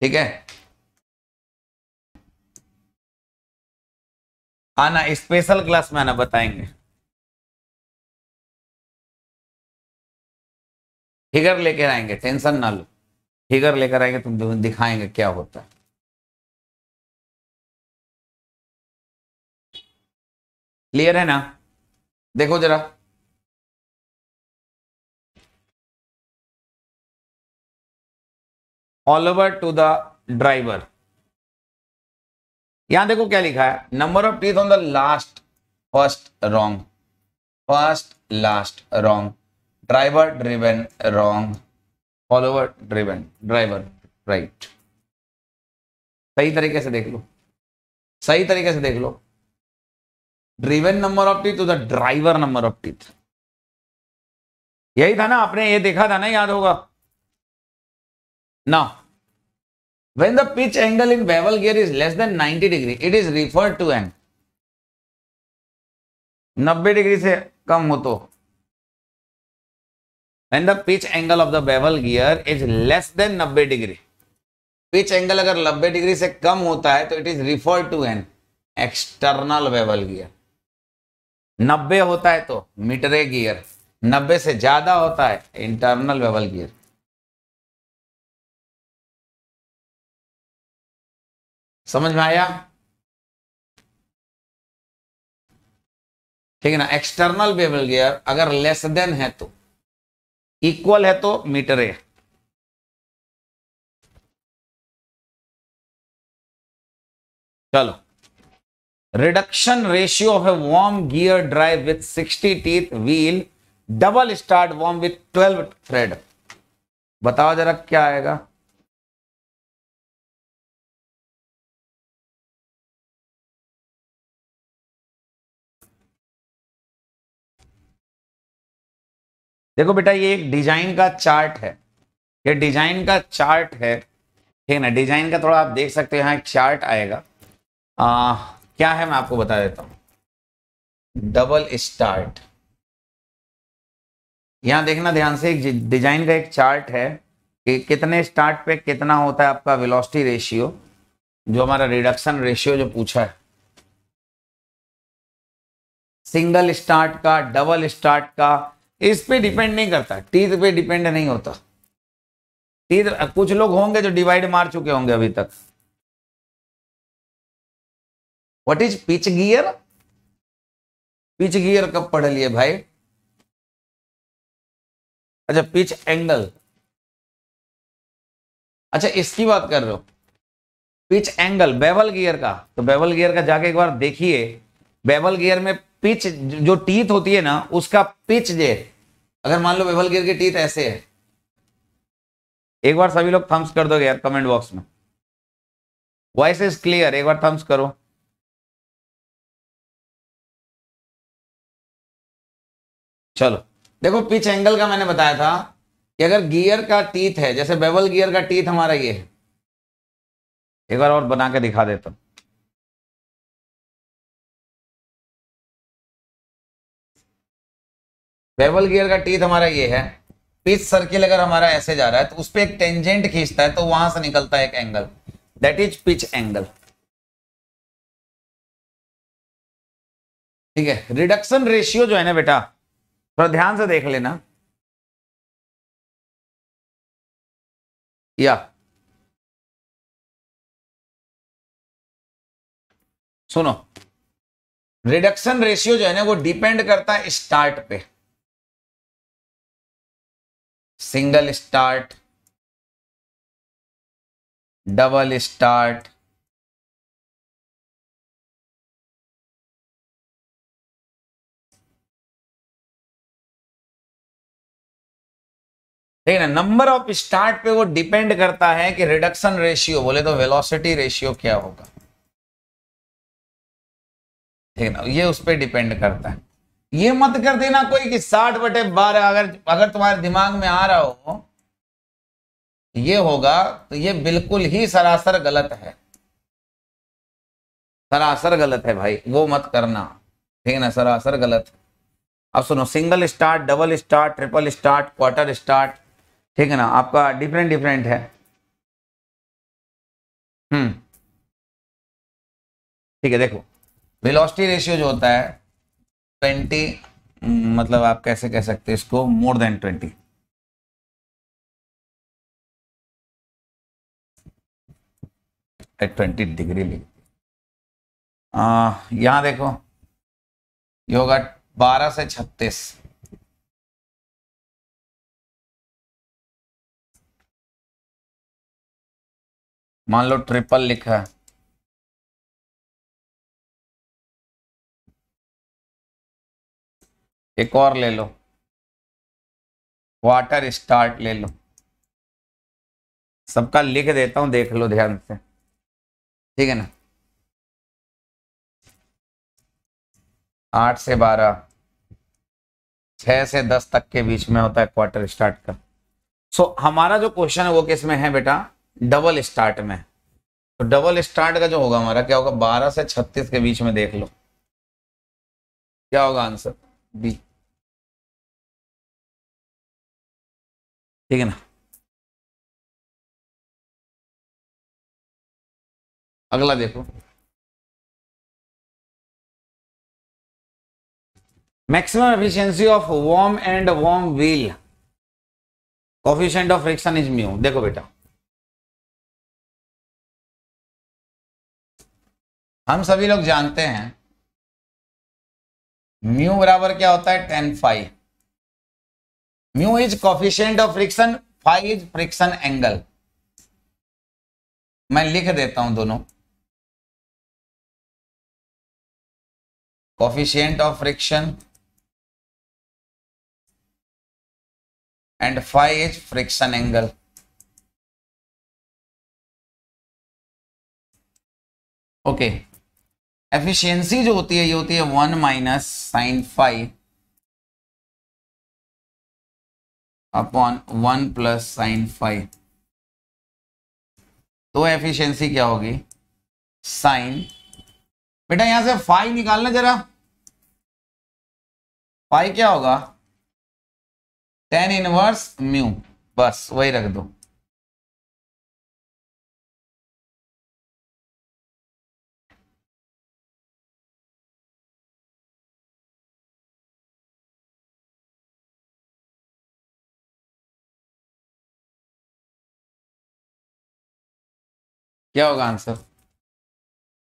ठीक है आना स्पेशल क्लास में आना बताएंगे फिगर लेकर आएंगे टेंशन ना लो फिगर लेकर आएंगे तुम दिखाएंगे क्या होता है क्लियर है ना देखो जरा all over to the driver यहां देखो क्या लिखा है number of teeth on the last first wrong first last wrong driver driven wrong follower driven driver right सही तरीके से देख लो सही तरीके से देख लो driven number of teeth the driver number of teeth यही था ना आपने ये देखा था ना याद होगा ना When the pitch angle in bevel gear is less than 90 degree, it is referred to an 90 degree se kam ho to When the pitch angle of the bevel gear is less than 90 degree, pitch angle agar 90 degree से कम होता hai to it is referred to an external bevel gear. 90 होता hai to meter gear 90 से ज्यादा होता hai internal bevel gear समझ में आया ठीक है ना एक्सटर्नल बेबल गियर अगर लेस देन है तो इक्वल है तो मीटर ए चलो reduction ratio of a worm gear drive with 60 teeth wheel double start worm with 12 thread बताओ जरा क्या आएगा देखो बेटा ये एक डिजाइन का चार्ट है ये डिजाइन का चार्ट है ठीक है ना डिजाइन का थोड़ा आप देख सकते हो यहाँ एक चार्ट आएगा आ, क्या है मैं आपको बता देता हूं डबल स्टार्ट यहां देखना ध्यान से एक डिजाइन का एक चार्ट है कि कितने स्टार्ट पे कितना होता है आपका वेलोसिटी रेशियो जो हमारा रिडक्शन रेशियो जो पूछा है सिंगल स्टार्ट का डबल स्टार्ट का इस पे डिपेंड नहीं करता टीथ पे डिपेंड नहीं होता टीथ कुछ लोग होंगे जो डिवाइड मार चुके होंगे अभी तक what is pitch gear pitch gear कब पढ़ लिए भाई अच्छा पिच एंगल अच्छा इसकी बात कर रहे हो पिच एंगल बेवल गियर का तो बेवल गियर का जाके एक बार देखिए बेवल गियर में पिच जो टीथ होती है ना उसका पिच जे अगर मान लो बेबल गिर के टीथ ऐसे है एक बार सभी लोग थम्स कर दोगे यार कमेंट बॉक्स में वॉइस इज क्लियर एक बार थम्स करो चलो देखो पिच एंगल का मैंने बताया था कि अगर गियर का टीथ है जैसे बेबल गियर का टीथ हमारा ये है एक बार और बना के दिखा देता हूं बेवल गियर का टीथ हमारा ये है पिच सर्किल अगर हमारा ऐसे जा रहा है तो उस पर एक टेंजेंट खींचता है तो वहां से निकलता है एक angle that is pitch angle ठीक है रिडक्शन रेशियो जो है ना बेटा थोड़ा ध्यान से देख लेना या सुनो रिडक्शन रेशियो जो है ना वो डिपेंड करता है स्टार्ट पे सिंगल स्टार्ट डबल स्टार्ट ठीक है ना नंबर ऑफ स्टार्ट पे वो डिपेंड करता है कि रिडक्शन रेशियो बोले तो वेलोसिटी रेशियो क्या होगा ठीक है ना ये उस पर डिपेंड करता है ये मत कर देना कोई कि साठ बटे बारह अगर अगर तुम्हारे दिमाग में आ रहा हो तो ये होगा तो ये बिल्कुल ही सरासर गलत है सरासर गलत है भाई वो मत करना ठीक है ना सरासर गलत है अब सुनो single start double start triple start quarter start ठीक है ना आपका डिफरेंट डिफरेंट है हम्म ठीक है देखो वेलोसिटी रेशियो जो होता है ट्वेंटी हम्म, मतलब आप कैसे कह सकते हैं इसको more than twenty twenty degree लिख यहां देखो ये होगा बारह से छत्तीस मान लो ट्रिपल लिखा है एक और ले लो वाटर स्टार्ट ले लो सबका लिख देता हूं देख लो ध्यान से ठीक है ना आठ से बारह छह से दस तक के बीच में होता है क्वार्टर स्टार्ट का सो so, हमारा जो क्वेश्चन है वो किस में है बेटा डबल स्टार्ट में तो डबल स्टार्ट का जो होगा हमारा क्या होगा बारह से छत्तीस के बीच में देख लो क्या होगा आंसर बी ठीक है ना अगला देखो maximum efficiency of worm and worm wheel coefficient of friction is mu देखो बेटा हम सभी लोग जानते हैं म्यू बराबर क्या होता है ten five mu is coefficient of friction five is friction angle मैं लिख देता हूं दोनों coefficient of friction and five is friction angle okay efficiency जो होती है ये होती है one minus sine five upon one plus sine five तो एफिशिएंसी क्या होगी साइन बेटा यहां से फाइव निकालना जरा फाइव क्या होगा टेन इनवर्स म्यू बस वही रख दो क्या होगा answer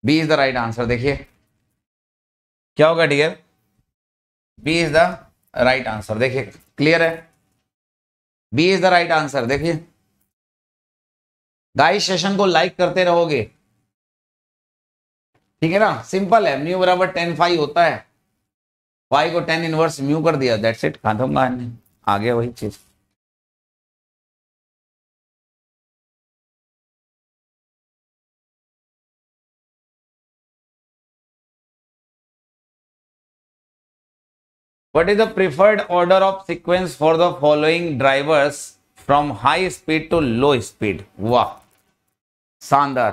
B is the right answer देखिए क्या होगा dear B is the right answer देखिए क्लियर है B is the right answer देखिए गाइस सेशन को लाइक करते रहोगे ठीक है ना सिंपल है म्यू बराबर टेन फाइव होता है फाइव को टेन इनवर्स म्यू कर दिया दैट्स इट खत्म कहा आगे वही चीज़ What is the preferred order of sequence for the following drivers from high speed to low speed? Wow. Sandar.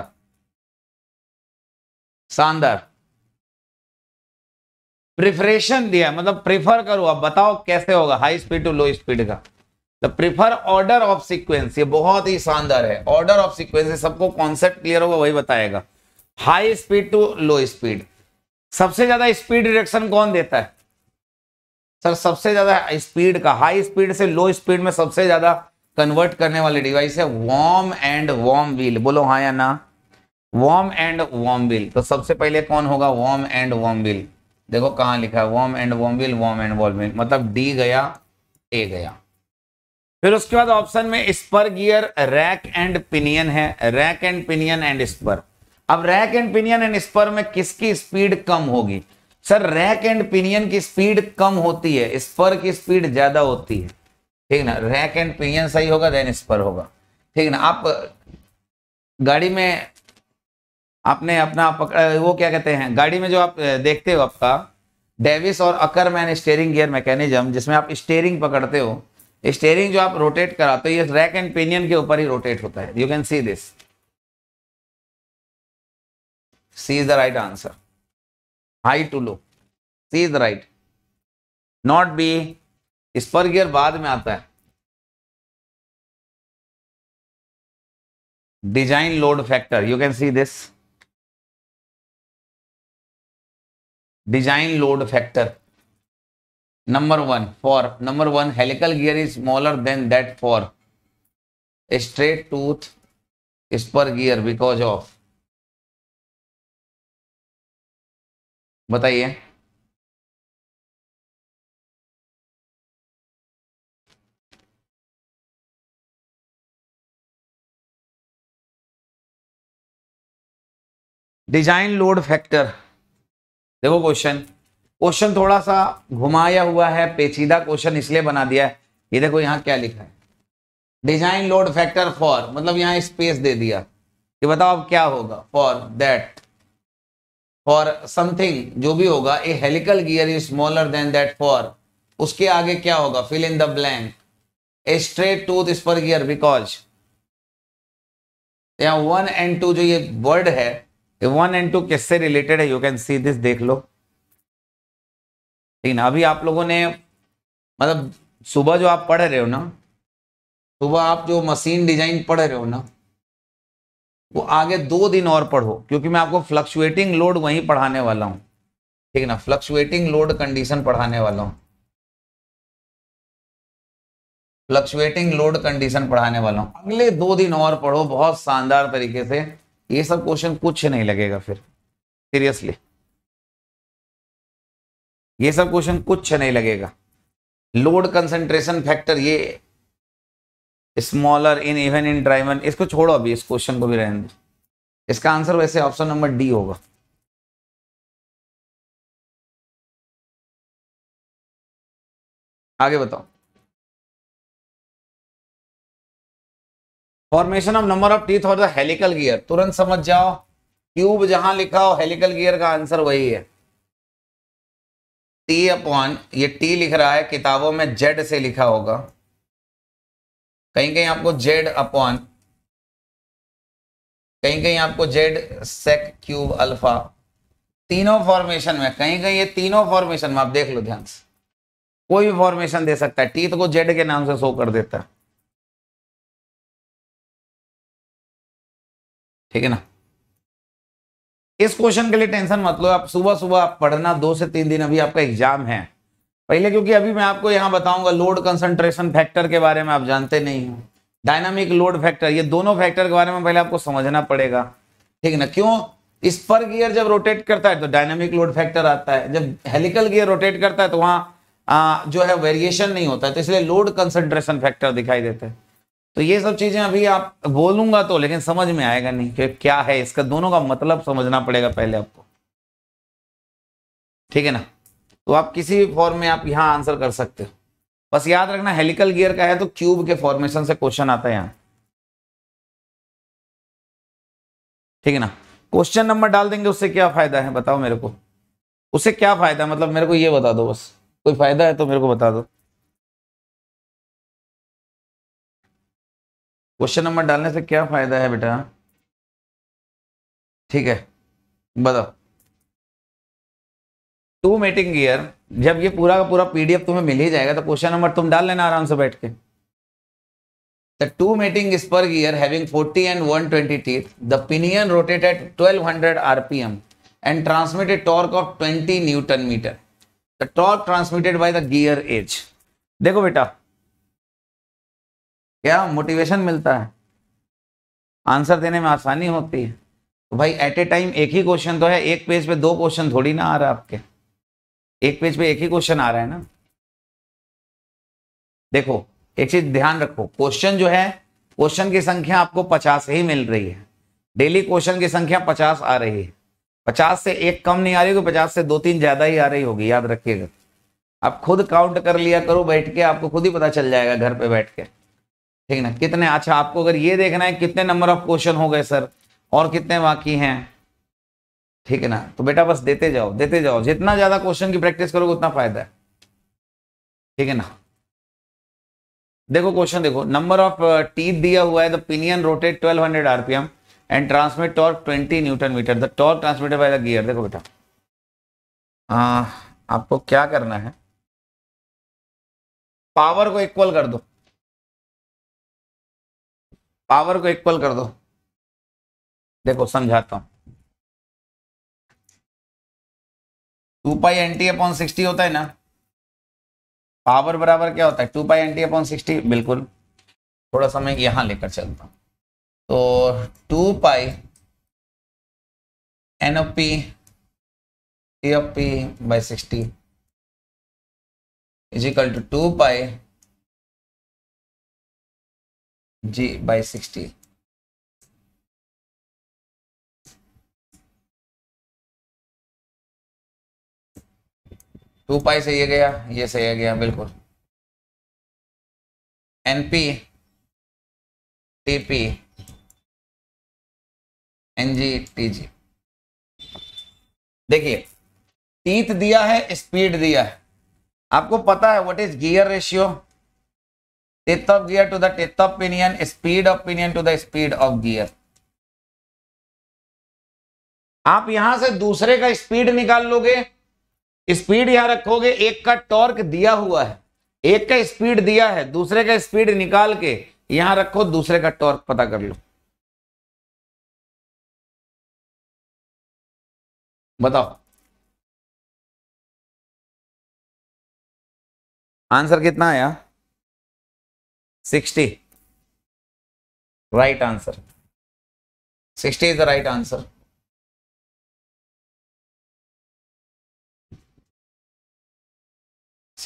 Sandar. प्रिफरेशन दिया मतलब प्रिफर करो आप बताओ कैसे होगा high speed to low speed का the prefer order of sequence ये बहुत ही शानदार है ऑर्डर ऑफ सीक्वेंस सबको कॉन्सेप्ट क्लियर होगा वही बताएगा high speed to low speed सबसे ज्यादा स्पीड डिरेक्शन कौन देता है सर सबसे ज़्यादा स्पीड का हाई स्पीड से लो स्पीड में सबसे ज़्यादा कन्वर्ट करने वाले डिवाइस है वॉम एंड वॉम व्हील बोलो हाँ या ना वॉम एंड वॉम व्हील तो सबसे पहले कौन होगा वॉम एंड वॉम व्हील देखो कहाँ लिखा है worm and worm wheel worm and worm wheel मतलब डी गया ए गया फिर उसके बाद ऑप्शन में spur gear rack and pinion है rack and pinion and spur अब rack and pinion and spur में किसकी स्पीड कम होगी सर रैक एंड पिनियन की स्पीड कम होती है स्पर की स्पीड ज्यादा होती है ठीक ना रैक एंड पिनियन सही होगा देन स्पर होगा ठीक ना आप गाड़ी में आपने अपना पकड़ा वो क्या कहते हैं गाड़ी में जो आप देखते हो आपका डेविस और Ackermann steering gear mechanism जिसमें आप स्टेयरिंग पकड़ते हो स्टेयरिंग जो आप रोटेट कराते हो ये रैक एंड पिनियन के ऊपर ही रोटेट होता है you can see this C is the right answer high to low C is right not B spur gear बाद में आता है design load factor you can see this design load factor number one for number one helical gear is smaller than that for straight tooth spur gear because of बताइए design load factor देखो question question थोड़ा सा घुमाया हुआ है पेचीदा question इसलिए बना दिया है ये देखो यहां क्या लिखा है डिजाइन लोड फैक्टर फॉर मतलब यहां स्पेस दे दिया कि बताओ अब क्या होगा फॉर दैट और समथिंग जो भी होगा a helical gear is smaller than that for उसके आगे क्या होगा fill in the blank a straight tooth is spur gear because यहाँ वन एंड टू जो ये वर्ड है वन एंड टू किससे रिलेटेड है यू कैन सी दिस देख लो ठीक ना अभी आप लोगों ने मतलब सुबह जो आप पढ़ रहे हो ना सुबह आप जो मशीन डिजाइन पढ़ रहे हो ना तो आगे दो दिन और पढ़ो क्योंकि मैं आपको फ्लक्चुएटिंग लोड वहीं पढ़ाने वाला हूं ठीक है ना फ्लक्चुएटिंग लोड कंडीशन पढ़ाने वाला हूं फ्लक्चुएटिंग लोड कंडीशन पढ़ाने वाला हूं अगले दो दिन और पढ़ो बहुत शानदार तरीके से ये सब क्वेश्चन कुछ नहीं लगेगा फिर सीरियसली ये सब क्वेश्चन कुछ नहीं लगेगा लोड कंसेंट्रेशन फैक्टर ये smaller in even in driven इसको छोड़ो अभी इस क्वेश्चन को भी रहने दो इसका आंसर वैसे ऑप्शन नंबर डी होगा आगे बताओ formation of number of teeth और द हेलिकल गियर तुरंत समझ जाओ क्यूब जहां लिखा हो हेलिकल गियर का आंसर वही है टी अपॉन ये टी लिख रहा है किताबों में जेड से लिखा होगा कहीं कहीं आपको जेड अपॉन कहीं कहीं आपको जेड सेक क्यूब अल्फा तीनों फॉर्मेशन में कहीं कहीं ये तीनों फॉर्मेशन में आप देख लो ध्यान से कोई भी फॉर्मेशन दे सकता है टीथ को जेड के नाम से शो कर देता है ठीक है ना इस क्वेश्चन के लिए टेंशन मत लो आप सुबह सुबह आप पढ़ना दो से तीन दिन अभी आपका एग्जाम है पहले क्योंकि अभी मैं आपको यहाँ बताऊंगा लोड कंसंट्रेशन फैक्टर के बारे में आप जानते नहीं हो डायनामिक लोड फैक्टर ये दोनों फैक्टर के बारे में पहले आपको समझना पड़ेगा ठीक ना क्यों इस पर गियर जब रोटेट करता है तो डायनामिक लोड फैक्टर आता है जब हेलिकल गियर रोटेट करता है तो वहां जो है वेरिएशन नहीं होता है तो इसलिए लोड कंसंट्रेशन फैक्टर दिखाई देता है तो ये सब चीज़ें अभी आप बोलूंगा तो लेकिन समझ में आएगा नहीं कि क्या है इसका दोनों का मतलब समझना पड़ेगा पहले आपको ठीक है ना तो आप किसी भी फॉर्म में आप यहां आंसर कर सकते हो बस याद रखना हेलिकल गियर का है तो क्यूब के फॉर्मेशन से क्वेश्चन आता है यहां ठीक है ना क्वेश्चन नंबर डाल देंगे उससे क्या फायदा है बताओ मेरे को उससे क्या फायदा है? मतलब मेरे को ये बता दो बस कोई फायदा है तो मेरे को बता दो क्वेश्चन नंबर डालने से क्या फायदा है बेटा ठीक है बताओ टू मीटिंग गियर जब ये पूरा का पूरा पीडीएफ तुम्हें मिल ही जाएगा तो क्वेश्चन नंबर तुम डाल लेना आराम से बैठ के the two meeting spur gear having pinion rotate at twelve hundred RPM and transmitted torque of 20 newton metre the torque transmitted by the gear is देखो बेटा क्या मोटिवेशन मिलता है आंसर देने में आसानी होती है तो भाई एट ए टाइम एक ही क्वेश्चन तो है एक पेज पे दो क्वेश्चन थोड़ी ना आ रहा है आपके एक पेज पे एक ही क्वेश्चन आ रहा है ना देखो एक चीज ध्यान रखो क्वेश्चन जो है क्वेश्चन की संख्या आपको पचास ही मिल रही है डेली क्वेश्चन की संख्या पचास आ रही है पचास से एक कम नहीं आ रही होगी तो पचास से दो तीन ज्यादा ही आ रही होगी याद रखिएगा आप खुद काउंट कर लिया करो बैठ के आपको खुद ही पता चल जाएगा घर पे बैठ के ठीक ना कितने अच्छा आपको अगर ये देखना है कितने नंबर ऑफ क्वेश्चन हो गए सर और कितने बाकी हैं ठीक है ना तो बेटा बस देते जाओ देते जाओ जितना ज्यादा क्वेश्चन की प्रैक्टिस करोगे उतना फायदा है ठीक है ना देखो क्वेश्चन देखो नंबर ऑफ टीथ दिया हुआ है the pinion rotate 1200 RPM and transmit torque 20 newton metre the torque transmitted by the gear देखो बेटा आपको क्या करना है पावर को इक्वल कर दो पावर को इक्वल कर दो देखो समझाता हूं two pi N T upon sixty होता है ना पावर बराबर क्या होता है two pi N T upon sixty बिल्कुल थोड़ा सा मैं यहां लेकर चलता हूं तो two pi N of P T of P by sixty is equal to two pi G by sixty two pi सही गया ये सही है गया बिल्कुल एनपी टीपी एनजी टीजी देखिए टीथ दिया है स्पीड दिया है आपको पता है what is gear ratio teeth of gear to the teeth of pinion speed of pinion to the speed of gear आप यहां से दूसरे का स्पीड निकाल लोगे स्पीड यहां रखोगे एक का टॉर्क दिया हुआ है एक का स्पीड दिया है दूसरे का स्पीड निकाल के यहां रखो दूसरे का टॉर्क पता कर लो बताओ आंसर कितना आया sixty right answer sixty is the right answer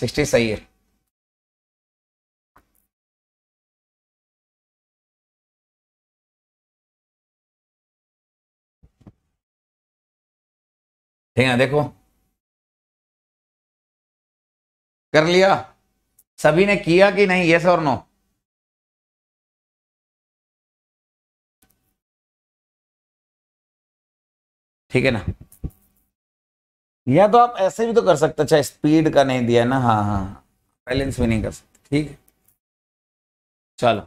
sixty सही है ठीक है देखो कर लिया सभी ने किया कि नहीं यस और नो ठीक है ना या तो आप ऐसे भी तो कर सकते अच्छा स्पीड का नहीं दिया ना हाँ हाँ बैलेंस भी नहीं कर सकते ठीक है चलो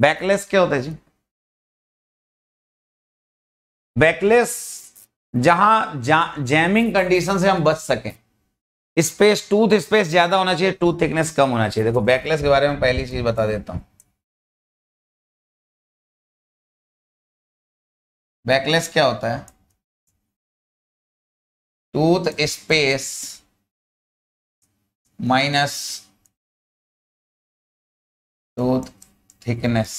बैकलेस क्या होता है जी बैकलेस जहां जैमिंग कंडीशन से हम बच सके स्पेस टूथ स्पेस ज्यादा होना चाहिए टूथ थिकनेस कम होना चाहिए देखो बैकलेस के बारे में पहली चीज बता देता हूं बैकलेस क्या होता है tooth space minus tooth thickness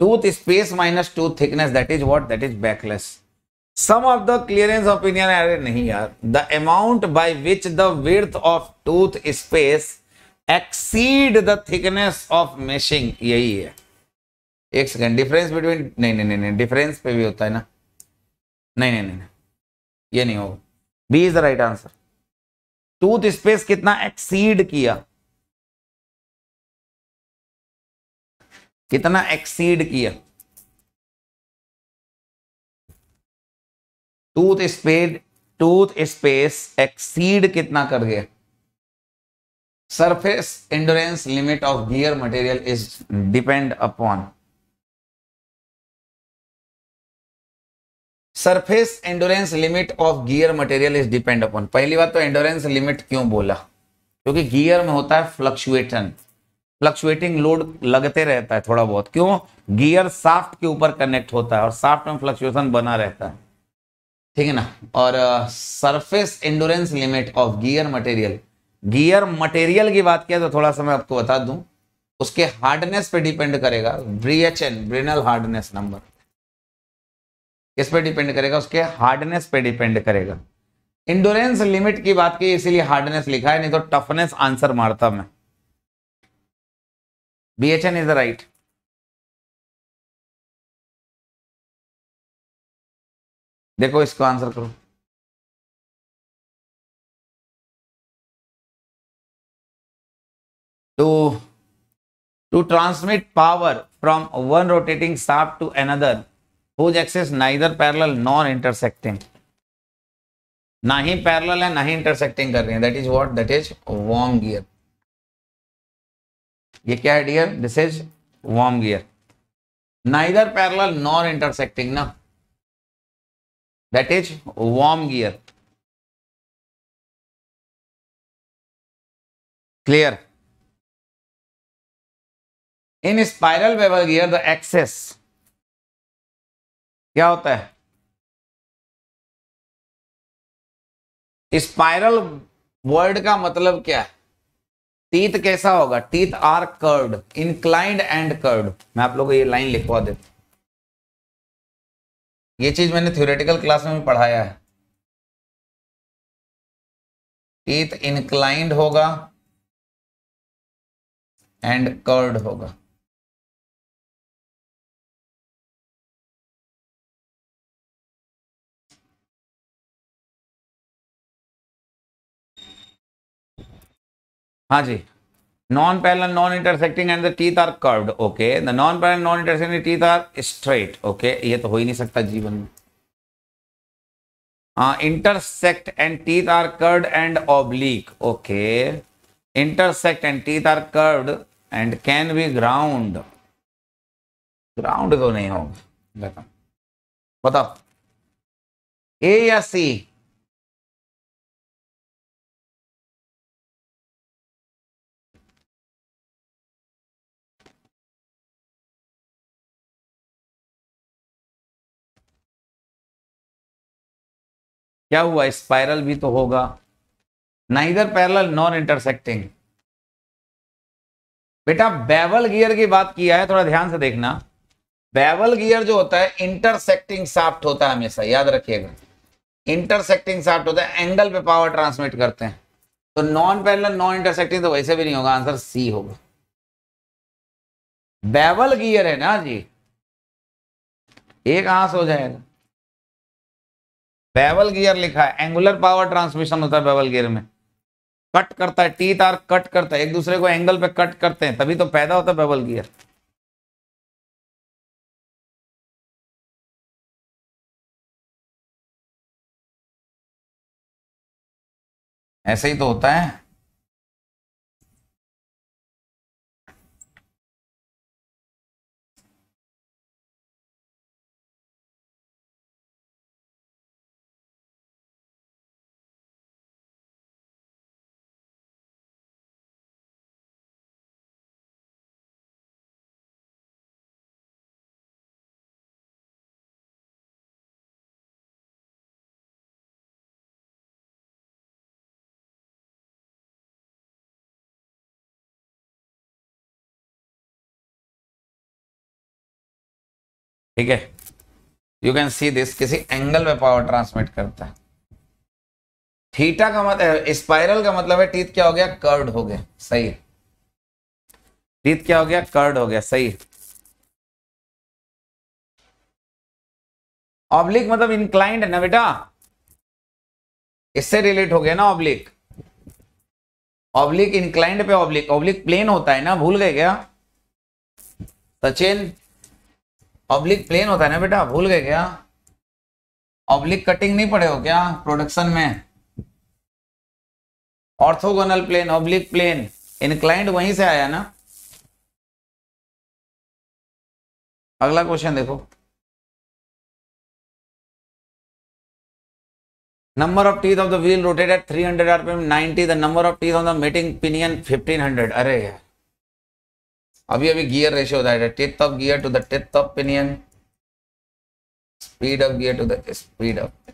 tooth space minus tooth thickness that is what that is backlash sum of the clearance opinion अरे नहीं यार the amount by which the width of tooth space exceed the thickness of meshing यही है एक second difference between नहीं नहीं नहीं नहीं डिफरेंस पे भी होता है ना नहीं नहीं नहीं ये नहीं होगा B is the right answer tooth space कितना एक्सीड किया कितना एक्सीड किया tooth space tooth space exceed कितना कर गया surface endurance limit of gear material is depend upon surface endurance limit of gear material is depend upon पहली बात तो एंडोरेंस लिमिट क्यों बोला क्योंकि गियर में होता है फ्लक्चुएटन फ्लक्चुएटिंग लोड लगते रहता है थोड़ा बहुत क्यों गियर साफ्ट के ऊपर कनेक्ट होता है और साफ्ट में फ्लक्चुएशन बना रहता है ठीक है ना और surface endurance limit of gear material gear material की बात किया तो थोड़ा सा मैं आपको बता दूं उसके हार्डनेस पे डिपेंड करेगा ब्रीएचएन ब्रिनल हार्डनेस नंबर किस पे डिपेंड करेगा उसके हार्डनेस पे डिपेंड करेगा इंडोरेंस लिमिट की बात की इसीलिए हार्डनेस लिखा है नहीं तो टफनेस आंसर मारता मैं B H N is the right देखो इसको आंसर करो तो to transmit power from one rotating shaft to another whose axis neither parallel nor intersecting ना ही पैरल है ना ही इंटरसेक्टिंग कर रही है that is what that is worm gear ये क्या है dear this is worm gear ना इधर पैरल नॉर इंटरसेक्टिंग ना that is worm gear clear in spiral bevel gear the axis क्या होता है स्पाइरल वर्ड का मतलब क्या है टीथ कैसा होगा teeth are curved inclined and curved मैं आप लोगों को ये लाइन लिखवा देता हूं ये चीज मैंने थ्योरेटिकल क्लास में भी पढ़ाया है टीथ इनक्लाइंड होगा एंड कर्ड होगा हाँ जी non parallel non intersecting and the teeth are curved okay the non parallel non intersecting teeth are straight okay ये तो हो ही नहीं सकता जीवन में intersect and teeth are curved and oblique okay intersect and teeth are curved and can be ground ground तो नहीं होगा बताओ ए या सी क्या हुआ स्पाइरल भी तो होगा ना इधर पैरल नॉन इंटरसेक्टिंग बेटा बेवल गियर की बात किया है थोड़ा ध्यान से देखना बेवल गियर जो होता है इंटरसेक्टिंग साफ्ट होता है हमेशा याद रखिएगा इंटरसेक्टिंग साफ्ट होता है एंगल पे पावर ट्रांसमिट करते हैं तो नॉन पैरल नॉन इंटरसेक्टिंग तो वैसे भी नहीं होगा आंसर सी होगा बेवल गियर है ना जी एक आंस हो जाएगा बेवल गियर लिखा है एंगुलर पावर ट्रांसमिशन होता है बेवल गियर में कट करता है टी तार कट करता है एक दूसरे को एंगल पे कट करते हैं तभी तो पैदा होता है बेवल गियर ऐसे ही तो होता है ठीक है यू कैन सी दिस किसी एंगल में पावर ट्रांसमिट करता है थीटा का मतलब स्पाइरल का मतलब है टीथ क्या हो गया कर्ड हो गया सही है टीथ क्या हो गया कर्ड हो गया सही ऑब्लिक मतलब इंक्लाइंड है ना बेटा इससे रिलेट हो गया ना ऑब्लिक ऑब्लिक इंक्लाइंड पे ऑब्लिक ऑब्लिक प्लेन होता है ना भूल गए क्या सचिन ऑब्लिक प्लेन होता है ना बेटा भूल गए क्या ऑब्लिक कटिंग नहीं पड़े हो क्या प्रोडक्शन में orthogonal plane oblique plane inclined वहीं से आया ना अगला क्वेश्चन देखो number of of teeth of the wheel rotated 300 rpm 90 the number of teeth on the mating pinion 1500 अरे यार अभी अभी गियर रेशियो बताया teeth of gear to the teeth of pinion speed of gear to the speed of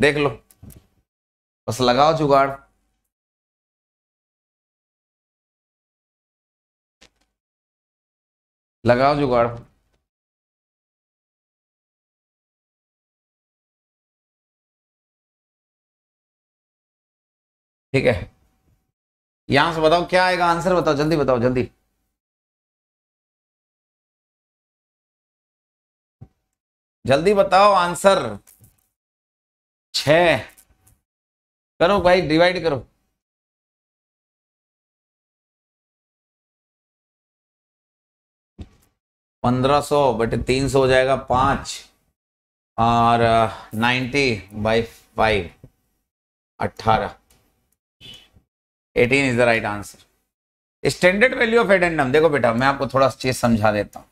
देख लो बस लगाओ जुगाड़ लगाओ जुगाड़ ठीक है यहां से बताओ क्या आएगा आंसर बताओ जल्दी बताओ जल्दी जल्दी बताओ आंसर छ करो भाई डिवाइड करो पंद्रह सौ बट तीन सौ हो जाएगा पांच और नाइन्टी बाई फाइव अट्ठारह eighteen is the right answer standard value of addendum देखो बेटा मैं आपको थोड़ा चीज समझा देता हूं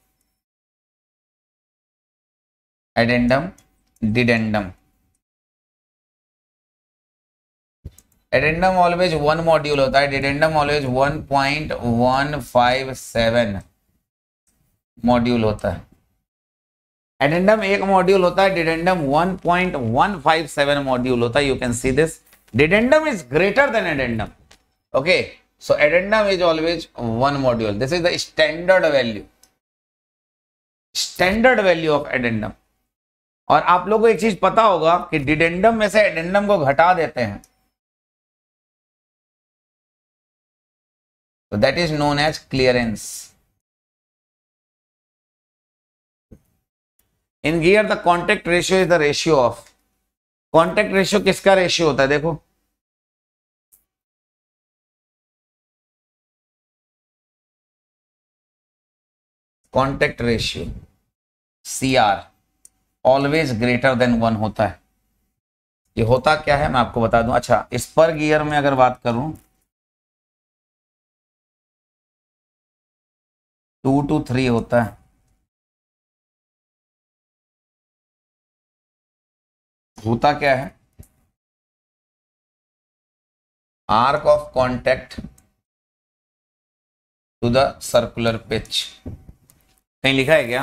addendum dedendum addendum always one module होता है dedendum always one point one five seven module होता है एडेंडम एक मॉड्यूल होता है डिडेंडम सेवन मॉड्यूल होता है you can see this dedendum is greater than addendum Okay, so addendum is always one module. This is the standard value. Standard value of addendum. और आप लोगों को एक चीज पता होगा कि डिडेंडम में से एडेंडम को घटा देते हैं तो that is known as clearance in gear the contact ratio is the ratio of contact ratio किसका रेशियो होता है देखो contact ratio C R always greater than one होता है ये होता क्या है मैं आपको बता दूं अच्छा इस पर गियर में अगर बात करूं टू टू थ्री होता है होता क्या है arc of contact to the circular pitch कहीं लिखा है क्या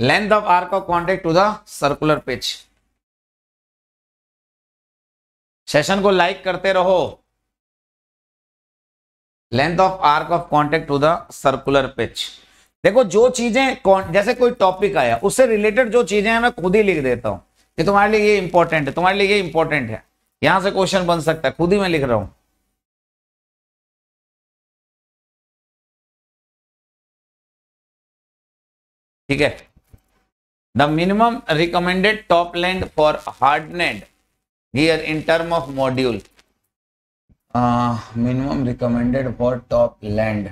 length of arc of contact to the circular pitch session को लाइक करते रहो length of arc of contact to the circular pitch देखो जो चीजें जैसे कोई टॉपिक आया उससे रिलेटेड जो चीजें हैं मैं खुद ही लिख देता हूं कि तुम्हारे लिए ये इंपॉर्टेंट है तुम्हारे लिए ये इंपॉर्टेंट है यहां से क्वेश्चन बन सकता है खुद ही मैं लिख रहा हूं ठीक है the minimum recommended top land for hardened gear in term of module minimum recommended for top land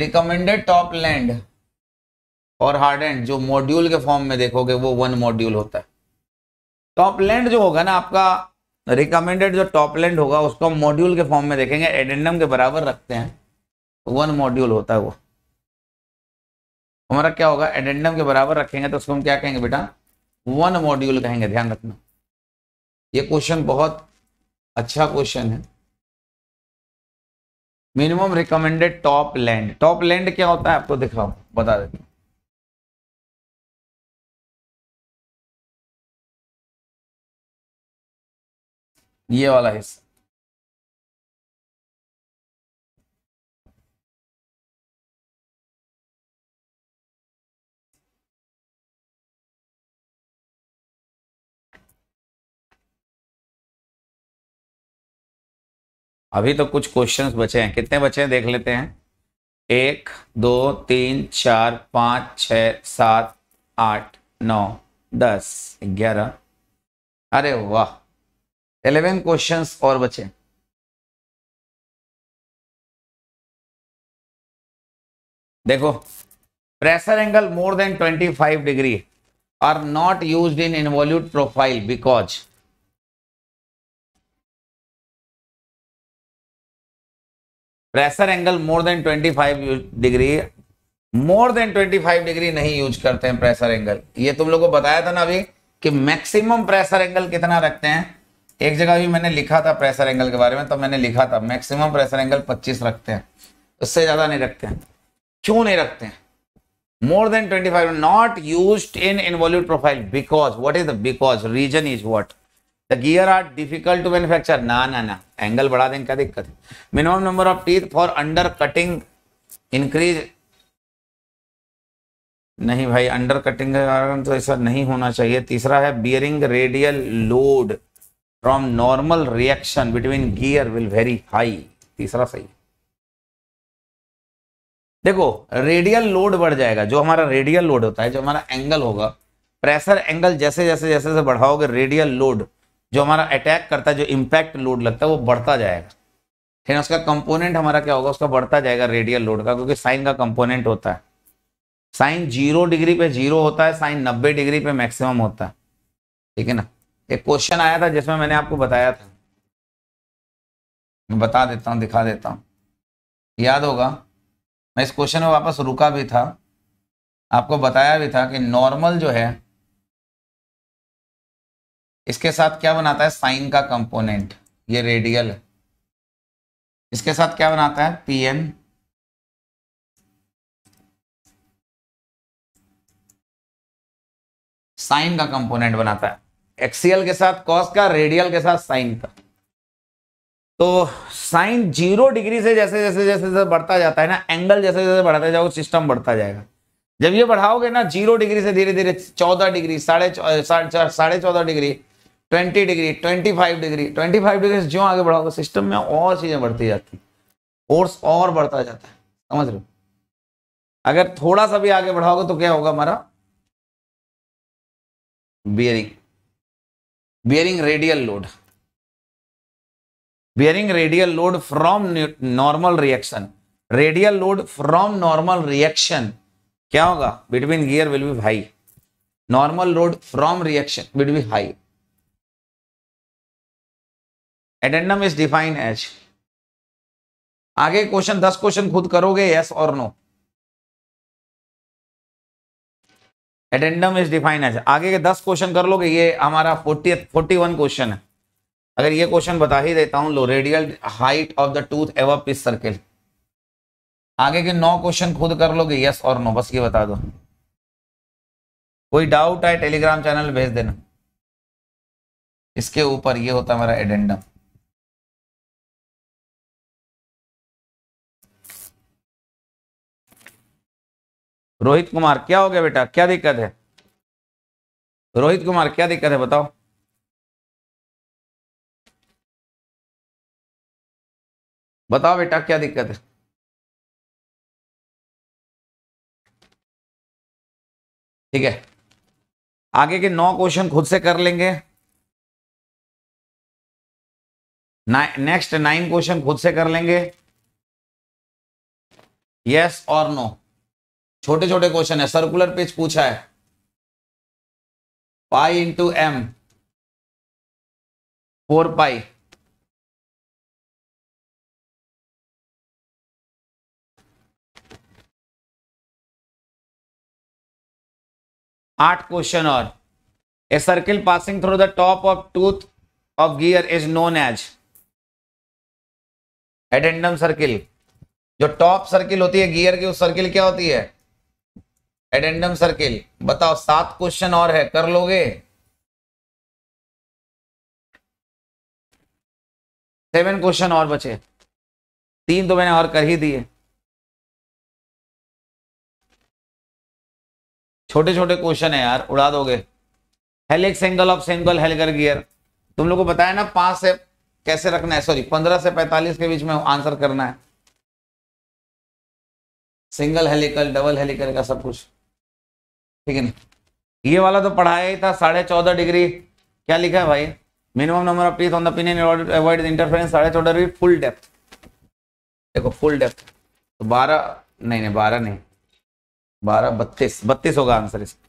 recommended top land और हार्ड एंड जो मॉड्यूल के फॉर्म में देखोगे वो वन मॉड्यूल होता है टॉप लैंड जो होगा ना आपका रिकमेंडेड जो टॉप लैंड होगा उसको हम मॉड्यूल के फॉर्म में देखेंगे एडेंडम के बराबर रखते हैं वन मॉड्यूल होता है वो हमारा क्या होगा एडेंडम के बराबर रखेंगे तो उसको हम क्या कहेंगे बेटा वन मॉड्यूल कहेंगे ध्यान रखना ये क्वेश्चन बहुत अच्छा क्वेश्चन है minimum recommended top land top land क्या होता है आपको दिखाओ बता देते ये वाला हिस्सा अभी तो कुछ क्वेश्चंस बचे हैं कितने बचे हैं देख लेते हैं एक दो तीन चार पाँच छ सात आठ नौ दस ग्यारह अरे वाह एलेवन क्वेश्चंस और बचे देखो pressure angle more than 25 degree are not used in involute profile because pressure angle more than 25 degree more than 25 degree नहीं यूज करते हैं प्रेशर एंगल ये तुम लोग को बताया था ना अभी कि मैक्सिमम प्रेशर एंगल कितना रखते हैं एक जगह भी मैंने लिखा था प्रेशर एंगल के बारे में तो मैंने लिखा था मैक्सिमम प्रेशर एंगल 25 रखते हैं उससे ज्यादा नहीं रखते हैं क्यों नहीं रखते हैं more than 25 not use in involute profile because what is the because reason is what the gear are difficult to manufacture ना ना ना एंगल बढ़ा दें क्या दिक्कत है minimum number of teeth for undercutting increase नहीं भाई अंडर कटिंग के कारण तो ऐसा नहीं होना चाहिए तीसरा है bearing radial load from normal reaction between gear will very high तीसरा सही देखो रेडियल लोड बढ़ जाएगा जो हमारा रेडियल लोड होता है जो हमारा एंगल होगा प्रेशर एंगल जैसे जैसे जैसे जैसे बढ़ाओगे रेडियल लोड जो हमारा अटैक करता है जो इम्पैक्ट लोड लगता है वो बढ़ता जाएगा फिर उसका कंपोनेंट हमारा क्या होगा उसका बढ़ता जाएगा रेडियल लोड का क्योंकि साइन का कंपोनेंट होता है साइन जीरो डिग्री पे जीरो होता है साइन नब्बे डिग्री पे मैक्सिमम होता है ठीक है ना एक क्वेश्चन आया था जिसमें मैंने आपको बताया था मैं बता देता हूँ दिखा देता हूँ याद होगा मैं इस क्वेश्चन में वापस रुका भी था आपको बताया भी था कि नॉर्मल जो है इसके साथ क्या बनाता है साइन का कंपोनेंट ये रेडियल है इसके साथ क्या बनाता है पी एन साइन का कंपोनेंट बनाता है एक्सीएल के साथ कॉस का रेडियल के साथ साइन का तो साइन जीरो डिग्री से जैसे जैसे जैसे जैसे बढ़ता जाता है ना एंगल जैसे जैसे बढ़ाते जाओ सिस्टम बढ़ता जाएगा जब ये बढ़ाओगे ना जीरो डिग्री से धीरे धीरे चौदह डिग्री साढ़े साढ़े चौदह degree twenty degree twenty five degree twenty five degree से जो आगे बढ़ाओगे सिस्टम में और चीज़ें बढ़ती जाती फोर्स और बढ़ता जाता है समझ रहे हो अगर थोड़ा सा भी आगे बढ़ाओगे तो क्या होगा हमारा bearing bearing radial load bearing radial load from normal reaction radial load from normal reaction क्या होगा between gear will be high normal load from reaction will be high addendum is define as आगे question दस question खुद करोगे yes और no addendum is define as आगे के दस क्वेश्चन कर लोगे ये हमारा फोर्टी फोर्टी वन क्वेश्चन है अगर ये क्वेश्चन बता ही देता हूं लो radial height of the tooth above pitch circle आगे के नौ क्वेश्चन खुद कर लोगे यस और नो बस ये बता दो कोई डाउट है टेलीग्राम चैनल भेज देना इसके ऊपर ये होता है मेरा एडेंडम रोहित कुमार क्या हो गया बेटा क्या दिक्कत है रोहित कुमार क्या दिक्कत है बताओ बताओ बेटा क्या दिक्कत है ठीक है आगे के नौ क्वेश्चन खुद से कर लेंगे नेक्स्ट नाइन क्वेश्चन खुद से कर लेंगे यस और नो छोटे छोटे क्वेश्चन है सर्कुलर पिच पूछा है pi into M four pi आठ क्वेश्चन और a circle passing through the top of tooth of gear is known as addendum circle जो टॉप सर्किल होती है गियर की उस सर्किल क्या होती है एडेंडम सर्किल बताओ सात क्वेश्चन और है कर लोगे सेवन क्वेश्चन और बचे तीन तो मैंने और कर ही दिए छोटे छोटे क्वेश्चन है यार उड़ा दोगे helix angle of single helical gear तुम लोगों को बताया ना पांच से कैसे रखना है सॉरी पंद्रह से पैंतालीस के बीच में आंसर करना है सिंगल हेलिकल डबल हेलिकल का सब कुछ ठीक है नहीं ये वाला तो पढ़ाया ही था साढ़े चौदह डिग्री क्या लिखा है भाई minimum number of teeth on the pinion avoid interference साढ़े चौदह डिग्री फुल डेप्थ देखो फुल डेप्थ तो बारह नहीं नहीं बारह नहीं बारह बत्तीस बत्तीस होगा आंसर इसका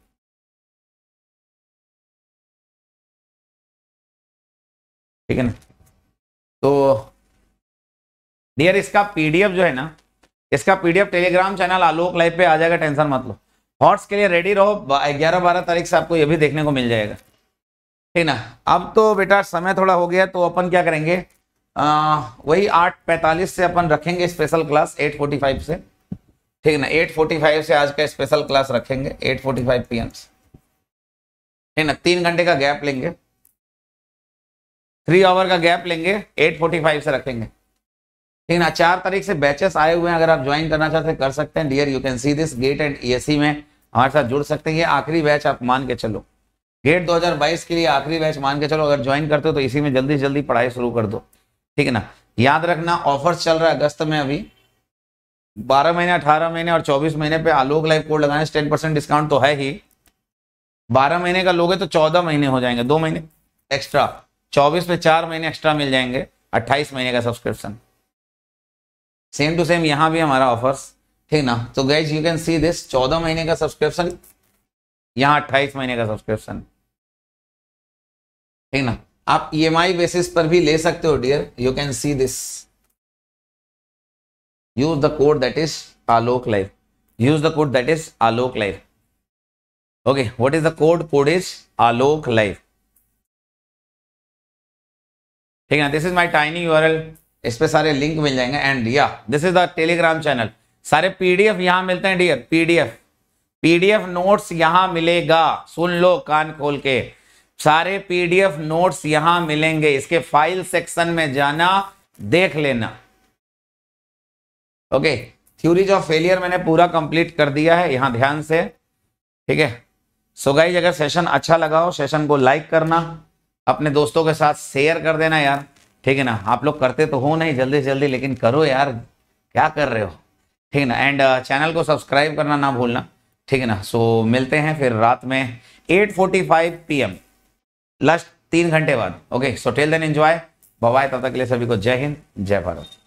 ठीक है ना तो डियर इसका पीडीएफ जो है ना इसका PDF Telegram channel Alok live पे आ जाएगा टेंशन मत लो हॉट्स के लिए रेडी रहो ग्यारह बारह तारीख से आपको ये भी देखने को मिल जाएगा ठीक ना अब तो बेटा समय थोड़ा हो गया तो अपन क्या करेंगे आ, वही आठ पैंतालीस से अपन रखेंगे special class eight forty five से ठीक ना एट फोर्टी फाइव से आज का स्पेशल क्लास रखेंगे eight forty five P M से ठीक ना तीन घंटे का गैप लेंगे थ्री आवर का गैप लेंगे एट फोर्टी फाइव से रखेंगे ठीक ना चार तारीख से बैचेस आए हुए हैं अगर आप ज्वाइन करना चाहते कर सकते हैं dear you can see this get and E में हमारे साथ जुड़ सकते हैं ये आखिरी बैच आप मान के चलो गेट 2022 के लिए आखिरी बैच मान के चलो अगर ज्वाइन करते हो तो इसी में जल्दी से जल्दी पढ़ाई शुरू कर दो ठीक है ना याद रखना ऑफर्स चल रहा है अगस्त में अभी 12 महीने 18 महीने और 24 महीने पे आलोक लाइव कोड लगाने से 10 परसेंट डिस्काउंट तो है ही 12 महीने का लोगे तो 14 महीने हो जाएंगे दो महीने एक्स्ट्रा चौबीस पे चार महीने एक्स्ट्रा मिल जाएंगे अट्ठाईस महीने का सब्सक्रिप्शन सेम टू सेम यहाँ भी हमारा ऑफर्स ठीक ना तो guys you can see this चौदह महीने का सब्सक्रिप्शन यहाँ अट्ठाईस महीने का सब्सक्रिप्शन ठीक ना आप ई e बेसिस पर भी ले सकते हो dear you can see this use the code that is Alok life use the code that is Alok life okay what is the code code is Alok life ठीक है this is my tiny URL इस पे सारे लिंक मिल जाएंगे and या this is the Telegram channel सारे PDF यहां मिलते हैं डियर पीडीएफ पीडीएफ नोट्स यहां मिलेगा सुन लो कान खोल के सारे पीडीएफ नोट्स यहां मिलेंगे इसके फाइल सेक्शन में जाना देख लेना ओके थ्योरीज ऑफ फेलियर मैंने पूरा कंप्लीट कर दिया है यहां ध्यान से ठीक है सो गाइज अगर सेशन अच्छा लगा हो सेशन को लाइक करना अपने दोस्तों के साथ शेयर कर देना यार ठीक है ना आप लोग करते तो हो नहीं जल्दी जल्दी लेकिन करो यार क्या कर रहे हो ठीक है ना एंड चैनल uh, को सब्सक्राइब करना ना भूलना ठीक है ना सो मिलते हैं फिर रात में 8:45 फोर्टी लास्ट तीन घंटे बाद okay so till then enjoy bye तब तक के लिए सभी को जय हिंद जय भारत